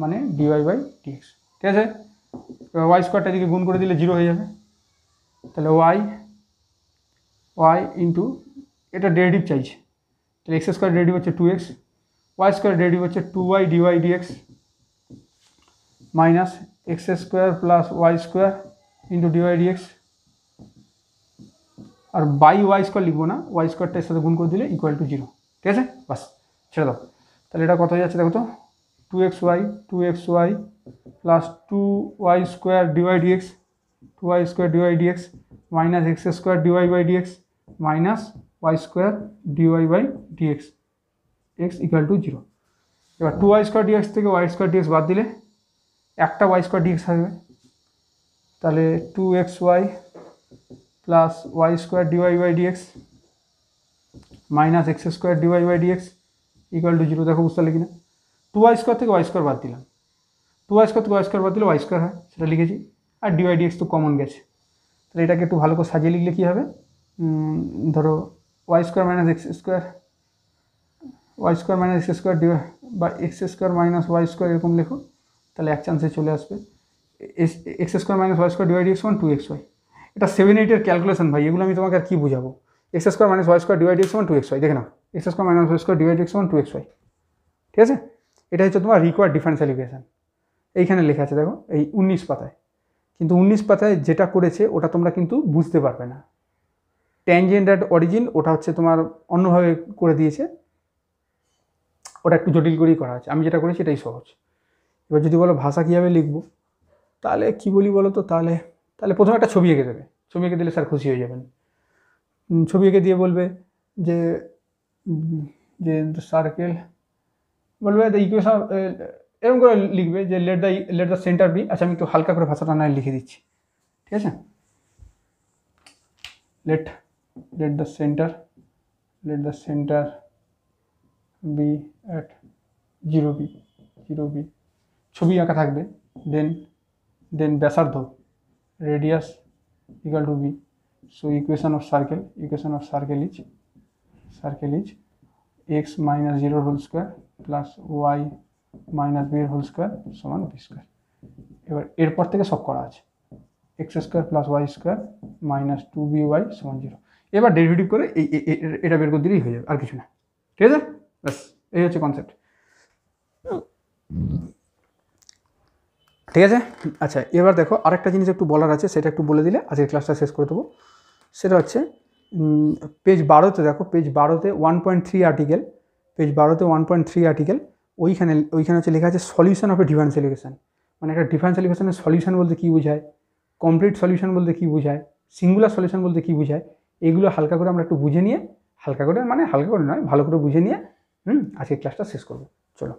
মানে dy/dx ঠিক আছে y স্কয়ার এর দিকে গুণ করে দিলে জিরো হয়ে যাবে তাহলে y y ইনটু এটা ডেরিভেটিভ চাইছি তাহলে x স্কয়ার ডেরিভেটিভ হচ্ছে 2x y স্কয়ার ডেরিভেটিভ হচ্ছে 2y dy/dx - x square + y square into dy/dx আর by y স্কয়ার লিখো না y স্কয়ার টা এর সাথে গুণ করে দিলে ইকুয়াল টু 0 ঠিক আছে বাস ছেড়ে দাও তাহলে এটা কত হয়ে যাচ্ছে দেখো তো 2xy 2xy + 2y² / dx 2y² / dx - x² dy / dx - y² dy / dx x = 0 এবার 2y² dx থেকে y² dx বাদ দিলে একটা y² dx হবে তাহলে 2xy + y² dy / dx -x2 dy/dx = 0 দেখো ওটা লিখিনা 2a2 কে y2 ভাগ দিলাম 2a2 কে y2 ভাগ দিলে y2 আছে সেটা লিখিছি আর dy/dx তো কমন গেছে তাহলে এটাকে একটু ভালো করে সাজিয়ে লিখলে কি হবে ধরো y2 - x2 y2 - x2 / x2 - y2 এরকম লেখো তাহলে এক চান্সে চলে আসবে x2 - y2 / 2xy এটা 78 এর ক্যালকুলেশন ভাই এগুলা আমি তোমাকে আর কি বোঝাবো x square minus y square dy dx one two x y দেখে নাও x square minus y square dy dx one two x y ঠিক আছে এটা হচ্ছে তোমার রিকোয়ার ডিফারেন্সিয়াল ইকুয়েশন এইখানে লেখা আছে দেখো এই উনিশ পাতায় কিন্তু উনিশ পাতায় যেটা করেছে ওটা তোমরা কিন্তু বুঝতে পারবে না ট্যানজেন্ট অ্যাট অরিজিন ওটা হচ্ছে তোমার অন্যভাবে করে দিয়েছে ওটা একটু জটিল করেই করা আছে আমি যেটা করেছি এটাই সহজ এবার যদি বলো ভাষা কীভাবে লিখবো তাহলে কী বলি বলো তো তাহলে তাহলে প্রথমে একটা ছবি এঁকে দেবে ছবি এঁকে দিলে স্যার খুশি হয়ে যাবেন ছবি এঁকে দিয়ে বলবে যে যে সার্কেল বলবে দ্য ইকুয়েশন এরকম করে লিখবে যে let the let the centre b আচ্ছা আমি একটু হালকা করে ভাষাটা না লিখে দিচ্ছি ঠিক আছে let let the centre let the centre be at zero b zero b ছবি আঁকা থাকবে দেন দেন ব্যাসার্ধ radius equal to b so equation of circle equation of circle is circle is x minus 0 whole square plus y minus b whole square সমান b square এবার এরপর থেকে সব করা আছে x square plus y square minus 2by সমান 0 এবার derivative করে এই এটা বের করে দিলেই হয়ে যাবে আর কিছু না ঠিক আছে ব্যাস এই হচ্ছে কনসেপ্ট ঠিক আছে আচ্ছা এবার দেখো আরেকটা জিনিস একটু বলার আছে সেটা একটু বলে দিলে আজকের ক্লাসটা শেষ করে দেবো সেটা হচ্ছে পেজ বারোতে দেখো পেজ বারোতে one point three article page বারোতে ওয়ান পয়েন্ট থ্রি আর্টিকেল ওইখানে ওইখানে হচ্ছে লেখা আছে solution of a differential equation মানে একটা ডিফারেন্সিয়াল ইকুয়েশনের সলিউশন বলতে কী বোঝায় কমপ্লিট সলিউশন বলতে কী বোঝায় সিঙ্গুলার সলিউশন বলতে কী বোঝায় এগুলো হালকা করে আমরা একটু বুঝে নিয়ে হালকা করে মানে হালকা করে নয় ভালো করে বুঝে নিয়ে হুম আজকে ক্লাসটা শেষ করবো চলো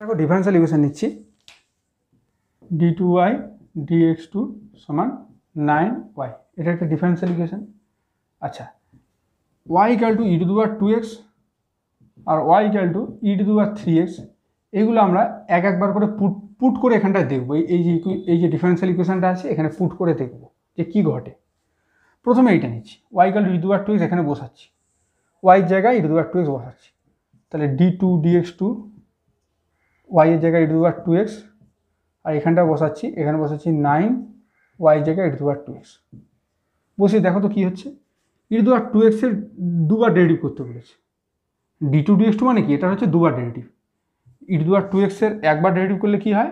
দেখো ডিফারেন্সিয়াল ইকুয়েশন নিচ্ছি d two y d x two সমান নাইন ওয়াই এটা একটা ডিফারেন্সিয়াল ইকুয়েশন আচ্ছা y equal to e to to দুয়ার টু এক্স আর y equal to e to দুয়ার থ্রি এক্স এগুলো আমরা এক একবার করে পুট পুট করে এখানটায় দেখবো এই যে এই যে ডিফারেন্সিয়াল ইকুয়েশনটা আছে এখানে পুট করে দেখবো যে কি ঘটে প্রথমে এইটা নিচ্ছি ওয়াই ইকাল টু ইটু দুয়ার টু এক্স এখানে বসাচ্ছি ওয়াইয়ের জায়গায় ই টু দুয়ার টু এক্স বসাচ্ছি তাহলে d two d x two ওয়াইয়ের জায়গায় ই টু দুয়ার টু এক্স আর এখানটা বসাচ্ছি এখানে বসাচ্ছি নাইন ওয়াই জায়গায় ইট দুবার টু এক্স বসিয়ে দেখো তো কী হচ্ছে ইট e দুবার টু এক্সের দুবার ডেরিটিভ করতে বলেছে d two d x two মানে কি এটা হচ্ছে দুবার ডেরিটিভ ইট দুবার টু এক্সের একবার ডেরিটিভ করলে কী হয়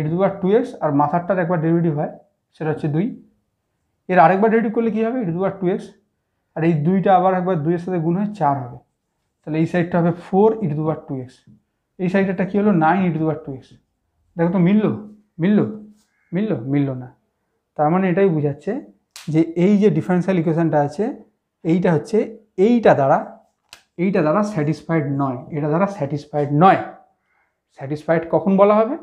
ইট দুবার টু এক্স আর মাথারটার একবার ডেরিটিভ হয় সেটা হচ্ছে দুই এর আরেকবার ডেরিটিভ করলে কী হবে ইট দুবার টু এক্স আর এই দুইটা আবার একবার দুইয়ের সাথে গুণ হয়ে চার হবে তাহলে এই সাইডটা হবে ফোর ইট দুবার টু এক্স এই সাইডটা কী হলো নাইন ইট দুবার টু এক্স দেখো তো মিলল মিলল মিলল মিলল না তার মানে এটাই বোঝাচ্ছে যে এই যে ডিফারেন্সিয়াল ইকুয়েশানটা আছে এইটা হচ্ছে এইটা দ্বারা এইটা দ্বারা স্যাটিসফাইড নয় এটা দ্বারা স্যাটিসফাইড নয় স্যাটিসফাইড কখন বলা হবে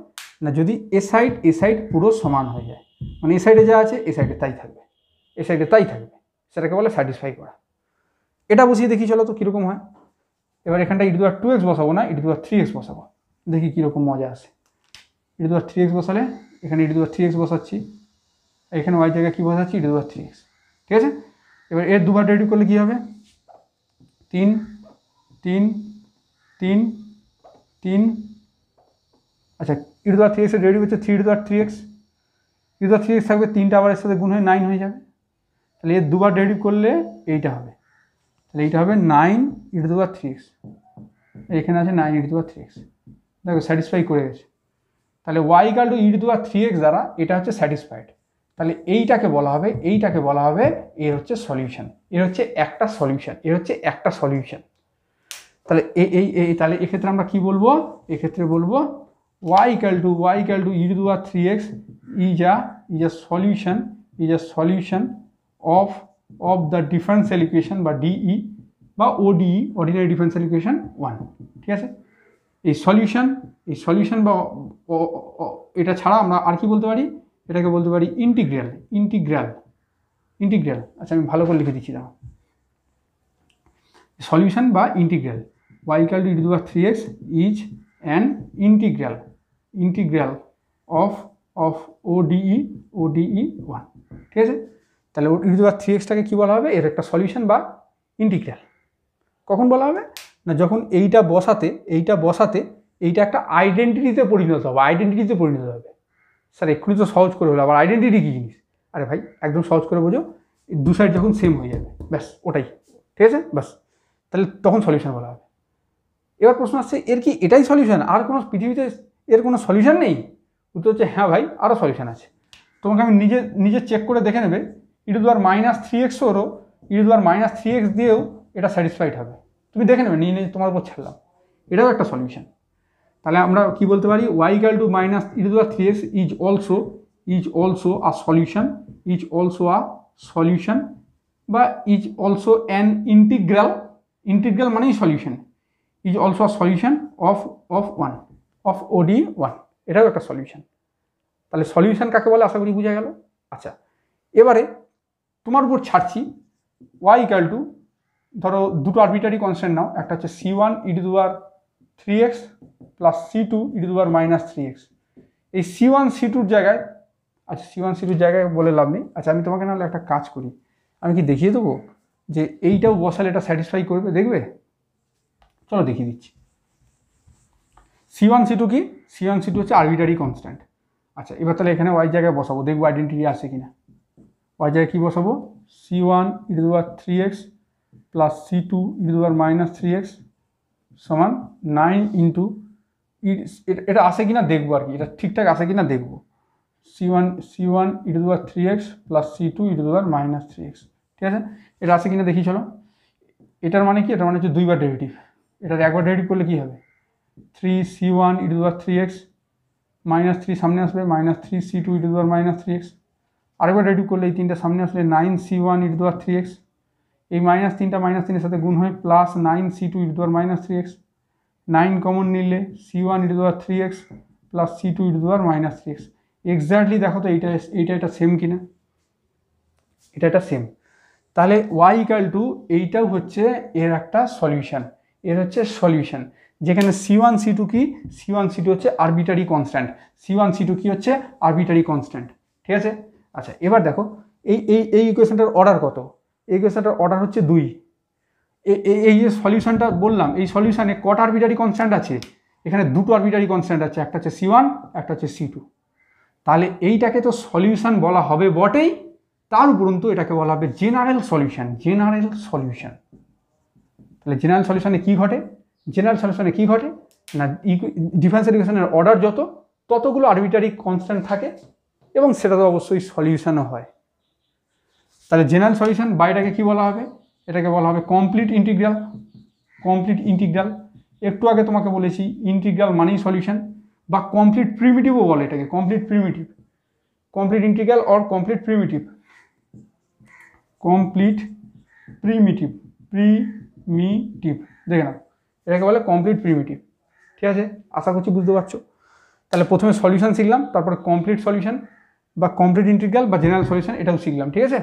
না যদি এ সাইড এ সাইড পুরো সমান হয়ে যায় মানে এ সাইডে যা আছে এ সাইডে তাই থাকবে এ সাইডে তাই থাকবে সেটাকে বলে স্যাটিসফাই করা এটা বসিয়ে দেখি চলো তো কীরকম হয় এবার এখানটা ইট দুয়ার টু এক্স বসাবো না ইট আর থ্রি এক্স বসাবো দেখি কীরকম মজা আসে ই টু থ্রি এক্স বসালে এখানে ই টু থ্রি এক্স বসাচ্ছি এখানে ওয়াই জায়গায় কী বসাচ্ছি ই টু থ্রি এক্স ঠিক আছে এবার এর দুবার ডেরিভ করলে কী হবে তিন তিন তিন তিন আচ্ছা ই টু থ্রি এক্সের ডেরিভ হচ্ছে three to three x e to three x থাকবে তিনটা আবার এর সাথে গুণ হয়ে নাইন হয়ে যাবে তাহলে এর দুবার ডেরিভ করলে এইটা হবে তাহলে এইটা হবে nine e to three x এখানে আছে nine e to three x দেখো স্যাটিসফাই করে গেছে তাহলে ওয়াই ইকাল টু ইট দু আর থ্রি এক্স দ্বারা এটা হচ্ছে স্যাটিসফাইড তাহলে এইটাকে বলা হবে এইটাকে বলা হবে এর হচ্ছে সলিউশন এর হচ্ছে একটা সলিউশন এর হচ্ছে একটা সলিউশন তাহলে এই এই তাহলে এক্ষেত্রে আমরা কি বলবো এক্ষেত্রে বলবো y equal to y equal to e to e to the three x is a is a solution is a solution of of the differential equation বা ডিই e বা ODE ordinary differential equation one ঠিক আছে এই solution এই solution বা এটা ছাড়া আমরা আর কি বলতে পারি এটাকে বলতে পারি ইন্টিগ্রাল ইন্টিগ্রাল ইন্টিগ্রাল আচ্ছা আমি ভালো করে লিখে দিচ্ছি দাঁড়া সলিউশন বা integral y equal to three x is an integral integral of of O DE O DE one ঠিক আছে তাহলে ইউডিউবার থ্রি এক্সটাকে কী বলা হবে এর একটা সলিউশন বা ইন্টিগ্রাল কখন বলা হবে না যখন এইটা বসাতে এইটা বসাতে এইটা একটা আইডেন্টিটিতে পরিণত হবে আইডেন্টিটিতে পরিণত হবে স্যার এক্ষুনি তো সহজ করে হলো আবার আইডেন্টিটি কী জিনিস আরে ভাই একদম সহজ করে বোঝো দু সাইড যখন সেম হয়ে যাবে ব্যাস ওটাই ঠিক আছে ব্যাস তাহলে তখন সলিউশন বলা হবে এবার প্রশ্ন আসছে এর কি এটাই সলিউশন আর কোনো পৃথিবীতে এর কোনো সলিউশন নেই উত্তর হচ্ছে হ্যাঁ ভাই আরও সলিউশন আছে তোমাকে আমি নিজে নিজে চেক করে দেখে নেবে ইউটিউবার মাইনাস থ্রি এক্স ওরও ইউটিউবার মাইনাস থ্রি এক্স দিয়েও এটা স্যাটিসফাইড হবে তুমি দেখে নেবে নিয়ে নিয়ে তোমার উপর ছাড়লাম এটাও একটা সলিউশন তাহলে আমরা কি বলতে পারি y equal to minus e to three x is also is also a solution is also a solution বা is also an integral integral মানেই solution is also a solution of of one of ODE one এটাও একটা solution তাহলে solution কাকে বলে আশা করি বোঝা গেল আচ্ছা এবারে তোমার উপর ছাড়ছি ওয়াই ইকাল টু ধরো দুটো আরবিটারি কনস্ট্যান্ট নাও একটা হচ্ছে সি ওয়ান আর three x plus c two আর মাইনাস থ্রি এক্স এই সি ওয়ান সি টুর জায়গায় আচ্ছা সি ওয়ান সি টুর জায়গায় বলে লাভ নেই আচ্ছা আমি তোমাকে নাহলে একটা কাজ করি আমি কি দেখিয়ে দেবো যে এইটাও বসালে এটা স্যাটিসফাই করবে দেখবে চলো দেখিয়ে দিচ্ছি সি ওয়ান সি টু কি সি ওয়ান সি টু হচ্ছে আরবিটারি কনস্ট্যান্ট আচ্ছা এবার তাহলে এখানে ওয়াই জায়গায় বসাবো দেখবো আইডেন্টিটি আছে না ওয়াই জায়গায় কী বসাবো সি ওয়ান ইডিদুয়ার three x plus c two e to minus three x সমান নাইন ইন্টু এটা আসে কি না দেখবো আর কি এটা ঠিকঠাক আসে কি না দেখবো c one c one e to three x plus c two e দুবার মাইনাস থ্রি এক্স ঠিক আছে এটা আসে কি না দেখি চলো এটার মানে কি এটার মানে হচ্ছে দুইবার ডেরিটিভ এটার একবার ডেরিটিভ করলে কী হবে three c one e to three x minus three সামনে আসবে minus three c two e দুবার মাইনাস থ্রি এক্স আরেকবার ডেরিটিভ করলে এই তিনটা সামনে আসলে নাইন সি ওয়ান ই দুবার থ্রি এক্স এই মাইনাস তিনটা মাইনাস তিনের সাথে গুণ হয় plus nine c two e to minus three x nine common নিলে সি ওয়ান ইট দেওয়ার three x plus c two e to দেওয়ার মাইনাস থ্রি এক্স এক্স্যাক্টলি দেখো তো এইটা এইটা এটা সেম কিনা এটা একটা সেম তাহলে ওয়াই ইকাল টু এইটাও হচ্ছে এর একটা সলিউশন এর হচ্ছে সলিউশন যেখানে সি ওয়ান সি টু কি সি ওয়ান সি টু হচ্ছে arbitrary constant c one c two কি হচ্ছে আরবিটারি কনস্ট্যান্ট ঠিক আছে আচ্ছা এবার দেখো এই এই এই ইকুয়েশানটার অর্ডার কত এই কোয়েশ্চেনটার অর্ডার হচ্ছে দুই এই যে সলিউশনটা বললাম এই সলিউশানে কটা আরবিটারি কনস্ট্যান্ট আছে এখানে দুটো আরবিটারি কনস্ট্যান্ট আছে একটা হচ্ছে সি ওয়ান একটা হচ্ছে সি টু তাহলে এইটাকে তো সলিউশান বলা হবে বটেই তার উপরন্তু এটাকে বলা হবে জেনারেল সলিউশন জেনারেল সলিউশান তাহলে জেনারেল সলিউশানে কি ঘটে জেনারেল সলিউশানে কি ঘটে না ডিফেন্স এডুকেশনের অর্ডার যত ততগুলো আরবিটারি কনস্ট্যান্ট থাকে এবং সেটা তো অবশ্যই সলিউশানও হয় তাহলে জেনারেল সলিউশন বা এটাকে কী বলা হবে এটাকে বলা হবে কমপ্লিট ইন্টিগ্রাল কমপ্লিট ইন্টিগ্রাল একটু আগে তোমাকে বলেছি ইন্টিগ্রাল মানেই সলিউশন বা কমপ্লিট প্রিমিটিভও বলে এটাকে complete primitive complete integral or complete primitive complete primitive primitive দেখে নাও এটাকে বলে কমপ্লিট প্রিমিটিভ ঠিক আছে আশা করছি বুঝতে পারছো তাহলে প্রথমে সলিউশন শিখলাম তারপরে কমপ্লিট সলিউশন বা কমপ্লিট ইন্টিগ্রাল বা জেনারেল সলিউশন এটাও শিখলাম ঠিক আছে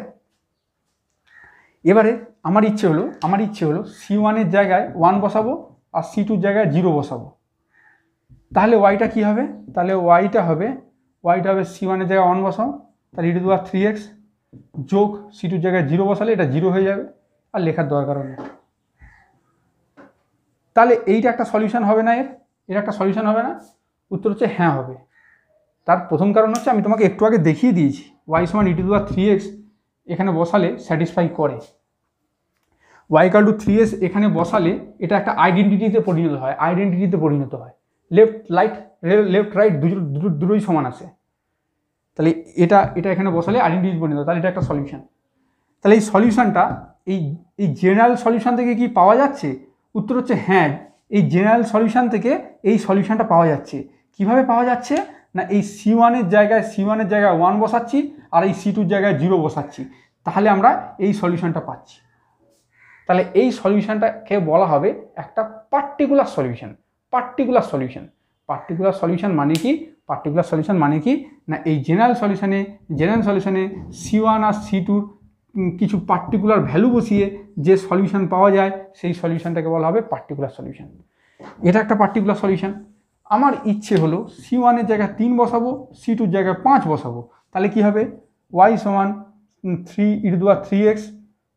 এবারে আমার ইচ্ছে হলো আমার ইচ্ছে হলো সি ওয়ানের জায়গায় ওয়ান বসাবো আর সি টুর জায়গায় জিরো বসাবো তাহলে ওয়াইটা কি হবে তাহলে ওয়াইটা হবে ওয়াইটা হবে সি ওয়ানের জায়গায় ওয়ান বসাও তাহলে ইটু দেওয়ার থ্রি এক্স যোগ সি টুর জায়গায় জিরো বসালে এটা জিরো হয়ে যাবে আর লেখার দরকারও নেই তাহলে এইটা একটা সলিউশান হবে না এর এটা একটা সলিউশন হবে না উত্তর হচ্ছে হ্যাঁ হবে তার প্রথম কারণ হচ্ছে আমি তোমাকে একটু আগে দেখিয়ে দিয়েছি ওয়াই সমান ইটু দেওয়ার থ্রি এক্স এখানে বসালে স্যাটিসফাই করে ওয়াইকাল টু থ্রি এস এখানে বসালে এটা একটা আইডেন্টিটিতে পরিণত হয় আইডেন্টিটিতে পরিণত হয় লেফট লাইট লেফট রাইট দুটো দুটোই সমান আছে তাহলে এটা এটা এখানে বসালে আইডেন্টিটি পরিণত তাহলে এটা একটা সলিউশন তাহলে এই সলিউশনটা এই এই জেনারেল সলিউশন থেকে কি পাওয়া যাচ্ছে উত্তর হচ্ছে হ্যাঁ এই জেনারেল সলিউশন থেকে এই সলিউশনটা পাওয়া যাচ্ছে কিভাবে পাওয়া যাচ্ছে না এই সি ওয়ানের জায়গায় সি ওয়ানের জায়গায় ওয়ান বসাচ্ছি আর এই সি টুর জায়গায় জিরো বসাচ্ছি তাহলে আমরা এই সলিউশনটা পাচ্ছি তাহলে এই সলিউশনটাকে বলা হবে একটা particular solution particular solution particular solution মানে কি পার্টিকুলার সলিউশন মানে কি না এই জেনারেল সলিউশনে জেনারেল সলিউশনে সি ওয়ান আর সি টুর কিছু পার্টিকুলার ভ্যালু বসিয়ে যে সলিউশন পাওয়া যায় সেই সলিউশনটাকে বলা হবে পার্টিকুলার সলিউশন এটা একটা পার্টিকুলার সলিউশন আমার ইচ্ছে হলো সি ওয়ানের জায়গায় তিন বসাবো সি টুর জায়গায় পাঁচ বসাবো তাহলে কি হবে ওয়াই সমান থ্রি ইরদুয়ার থ্রি এক্স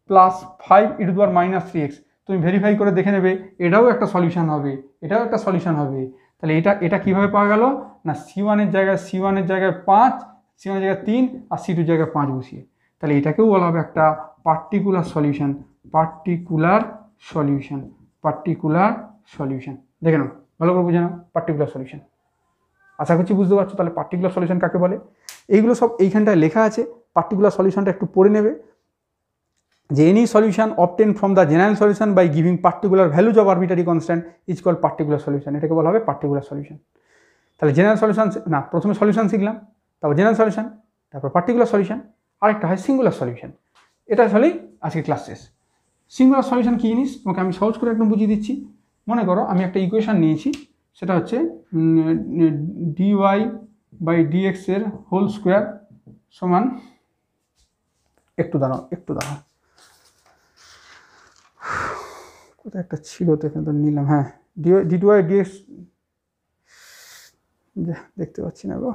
প্লাস ফাইভ ইরদুয়ার মাইনাস থ্রি এক্স তুমি ভেরিফাই করে দেখে নেবে এটাও একটা সলিউশান হবে এটাও একটা সলিউশান হবে তাহলে এটা এটা কিভাবে পাওয়া গেল না সি ওয়ানের জায়গায় সি ওয়ানের জায়গায় পাঁচ সি ওয়ানের জায়গায় তিন আর সি টুর জায়গায় পাঁচ বসিয়ে তাহলে এটাকেও বলা হবে একটা particular solution particular solution particular solution দেখে নাও ভালো করে বুঝে নাও পার্টিকুলার সলিউশান আশা করছি বুঝতে পারছো তাহলে পার্টিকুলার সলিউশান কাকে বলে এইগুলো সব এইখানটায় লেখা আছে পার্টিকুলার সলিউশনটা একটু পড়ে নেবে যে any solution obtained from the general solution by giving particular values of arbitrary constant is call particular solution এটাকে বলা হবে পার্টিকুলার সলিউশন তাহলে জেনারেল সলিউশন না প্রথমে সলিউশন শিখলাম তারপর জেনারেল সলিউশন তারপর পার্টিকুলার সলিউশন আরেকটা হয় সিঙ্গুলার সলিউশন এটা হলেই আজকে ক্লাস শেষ সিঙ্গুলার সলিউশন কী জিনিস তোমাকে আমি সহজ করে একদম বুঝিয়ে দিচ্ছি মনে করো আমি একটা ইকুয়েশান নিয়েছি সেটা হচ্ছে ডিওয়াই বাই ডিএক্স এর হোল স্কোয়ার সমান একটু দাঁড়াও একটু দাঁড়ো কোথায় একটা ছিল তো এখানে তো নিলাম হ্যাঁ ডি ডি ওয়াই ডিএক্স দেখতে পাচ্ছি না গো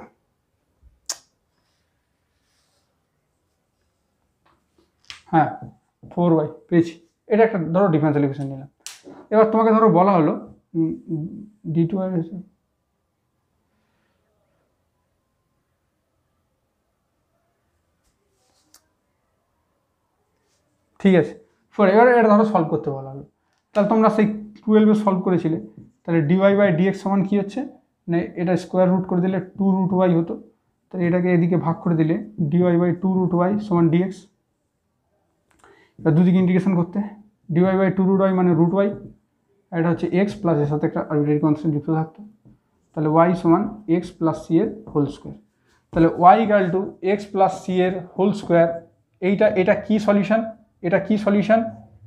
হ্যাঁ ফোর ওয়াই পেয়েছি এটা একটা ধরো ডিফারেন্সিয়াল ইকুয়েশন নিলাম এবার তোমাকে ধরো বলা হলো ডি টু ওয়াই ঠিক আছে ফোর এবার এটা ধরো সলভ করতে বলা হলো তাহলে তোমরা সেই টুয়েলভে সলভ করেছিলে তাহলে ডিওয়াই বাই ডিএক্স সমান কী হচ্ছে না মানে এটা স্কোয়ার রুট করে দিলে টু রুট ওয়াই হতো তাহলে এটাকে এদিকে ভাগ করে দিলে d y by two root y সমান ডিএক্স এবার দুদিকে ইন্টিগ্রেশন করতে d y by two root y মানে রুট ওয়াই আর এটা হচ্ছে এক্স প্লাস এর সাথে একটা আরবিটারি কনস্ট্যান্ট যুক্ত থাকতো তাহলে ওয়াই সমান এক্স প্লাস সি এর হোল স্কোয়ার তাহলে y equal to x plus c এর হোল স্কোয়ার এইটা এটা কী সলিউশন এটা কি সলিউশন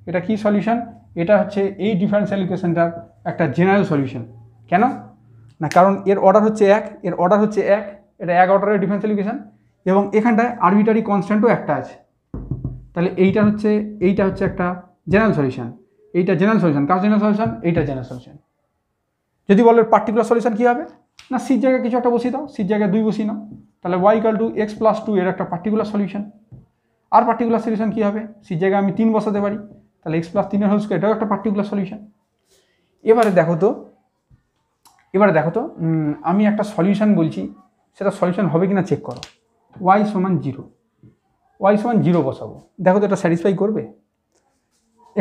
এটা কি সলিউশন এটা হচ্ছে এই ডিফারেন্সিয়াল ইকুয়েশনটার একটা জেনারেল সলিউশন কেন না কারণ এর অর্ডার হচ্ছে এক এর অর্ডার হচ্ছে এক এটা এক অর্ডারের ডিফারেন্সিয়াল ইকুয়েশন এবং এখানটায় আরবিটারি কনস্ট্যান্টও একটা আছে তাহলে এইটা হচ্ছে এইটা হচ্ছে একটা জেনারেল সলিউশন এইটা জেনারেল সলিউশন কার জেনারেল সলিউশন এইটা জেনারেল সলিউশন যদি বলো পার্টিকুলার সলিউশন কী হবে না সির জায়গায় কিছু একটা বসিয়ে দাও সির জায়গায় দুই বসিয়ে নাও তাহলে y equal to x plus two এর একটা পার্টিকুলার সলিউশন আর পার্টিকুলার সলিউশন কী হবে সেই জায়গায় আমি তিন বসাতে পারি তাহলে এক্স প্লাস তিনের হোল স্কোয়ার এটাও একটা পার্টিকুলার সলিউশন এবারে দেখো তো এবারে দেখো তো আমি একটা সলিউশন বলছি সেটা সলিউশন হবে কি না চেক করো ওয়াই সমান জিরো ওয়াই সমান জিরো বসাবো দেখো তো এটা স্যাটিসফাই করবে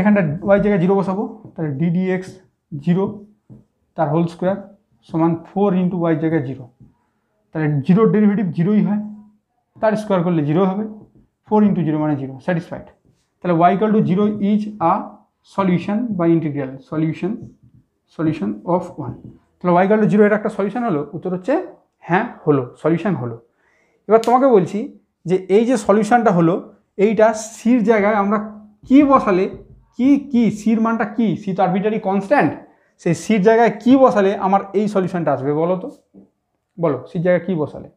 এখানটা ওয়াই জায়গায় জিরো বসাবো তাহলে এক্স জিরো তার হোল স্কোয়ার সমান ফোর ইন্টু ওয়াই জায়গায় জিরো তাহলে জিরোর ডেরিভেটিভ জিরোই হয় তার স্কোয়ার করলে জিরো হবে ফোর ইন্টু জিরো মানে জিরো স্যাটিসফাইড তাহলে y equal to zero is a solution বা integral solution solution of one তাহলে ওয়াই ইকাল টু জিরো এটা একটা সলিউশন হলো উত্তর হচ্ছে হ্যাঁ হলো সলিউশন হলো এবার তোমাকে বলছি যে এই যে সলিউশনটা হলো এইটা সির জায়গায় আমরা কি বসালে কি কি সির মানটা কি সি তো আরবিটারি কনস্ট্যান্ট সেই সির জায়গায় কি বসালে আমার এই সলিউশনটা আসবে বলো তো বলো সির জায়গায় কি বসালে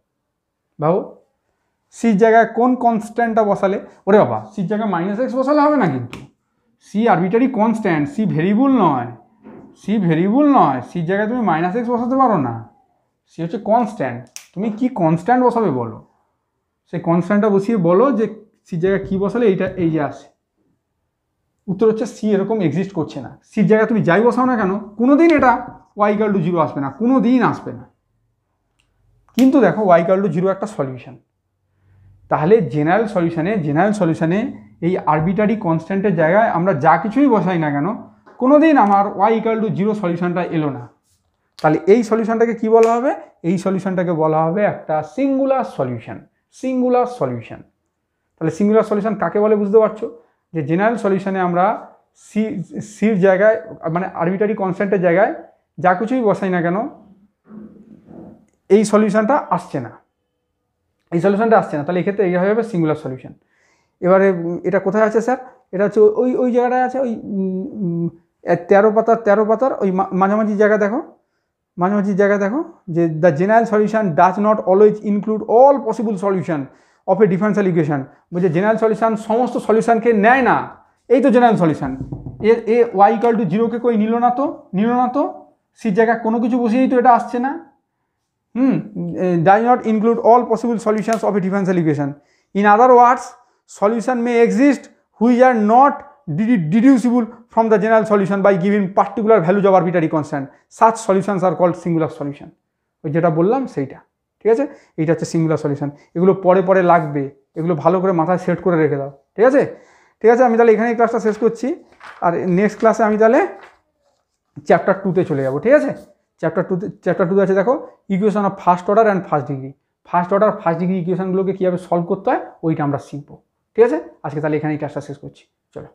ভাবো সির জায়গায় কোন কনস্ট্যান্টটা বসালে ওরে বাবা সির জায়গায় মাইনাস এক্স বসালে হবে না কিন্তু c arbitrary constant c variable নয় সি ভেরিয়েবল নয় সির জায়গায় তুমি মাইনাস এক্স বসাতে পারো না সি হচ্ছে কনস্ট্যান্ট তুমি কি কনস্ট্যান্ট বসাবে বলো সেই কনস্ট্যান্টটা বসিয়ে বলো যে সির জায়গায় কী বসালে এইটা এই যে আসে উত্তর হচ্ছে সি এরকম এক্সিস্ট করছে না সির জায়গায় তুমি যাই বসাও না কেন কোনো দিন এটা ওয়াই কাল টু জিরো আসবে না কোনো দিন আসবে না কিন্তু দেখো ওয়াই কাল টু জিরো একটা সলিউশন তাহলে জেনারেল সলিউশানে জেনারেল সলিউশানে এই আরবিটারি কনস্ট্যান্টের জায়গায় আমরা যা কিছুই বসাই না কেন কোনো দিন আমার ওয়াই ইকাল টু জিরো সলিউশানটা এলো না তাহলে এই সলিউশানটাকে কি বলা হবে এই সলিউশানটাকে বলা হবে একটা সিঙ্গুলার সলিউশান সিঙ্গুলার সলিউশান তাহলে সিঙ্গুলার সলিউশান কাকে বলে বুঝতে পারছো যে জেনারেল সলিউশানে আমরা সি সির জায়গায় মানে আরবিটারি কনস্ট্যান্টের জায়গায় যা কিছুই বসাই না কেন এই সলিউশানটা আসছে না এই সলিউশনটা আসছে না তাহলে এক্ষেত্রে এটা হয়ে যাবে সিঙ্গুলার সলিউশন এবারে এটা কোথায় আছে স্যার এটা হচ্ছে ওই ওই জায়গাটায় আছে ওই তেরো পাতার তেরো পাতার ওই মাঝামাঝি জায়গা দেখো মাঝামাঝি জায়গা দেখো যে the general solution does not always include all possible solution of a differential equation বলছে জেনারেল সলিউশন সমস্ত সলিউশনকে নেয় না এই তো জেনারেল সলিউশন এ এ ওয়াই ইকাল টু জিরোকে কই নিল না তো নিল না তো সে জায়গায় কোনো কিছু বসিয়েই তো এটা আসছে না hmm die not include all possible solutions of a differential equation in other words solution may exist which are not deducible from the general solution by give particular value values are arbitrary constant such solutions are called singular solution ওই যেটা বললাম সেইটা ঠিক আছে এইটা হচ্ছে singular solution এগুলো পরে পরে লাগবে এগুলো ভালো করে মাথায় সেট করে রেখে দাও ঠিক আছে ঠিক আছে আমি তাহলে এখানে ক্লাসটা শেষ করছি আর নেক্সট ক্লাসে আমি তাহলে চ্যাপ্টার টুতে চলে যাব ঠিক আছে চ্যাপ্টার টুতে চ্যাপ্টার টুতে আছে দেখো equation of first order and first degree first order first degree ইকুয়েশনগুলোকে কীভাবে সলভ করতে হয় ওইটা আমরা শিখবো ঠিক আছে আজকে তাহলে এখানেই ক্লাসটা শেষ করছি চলো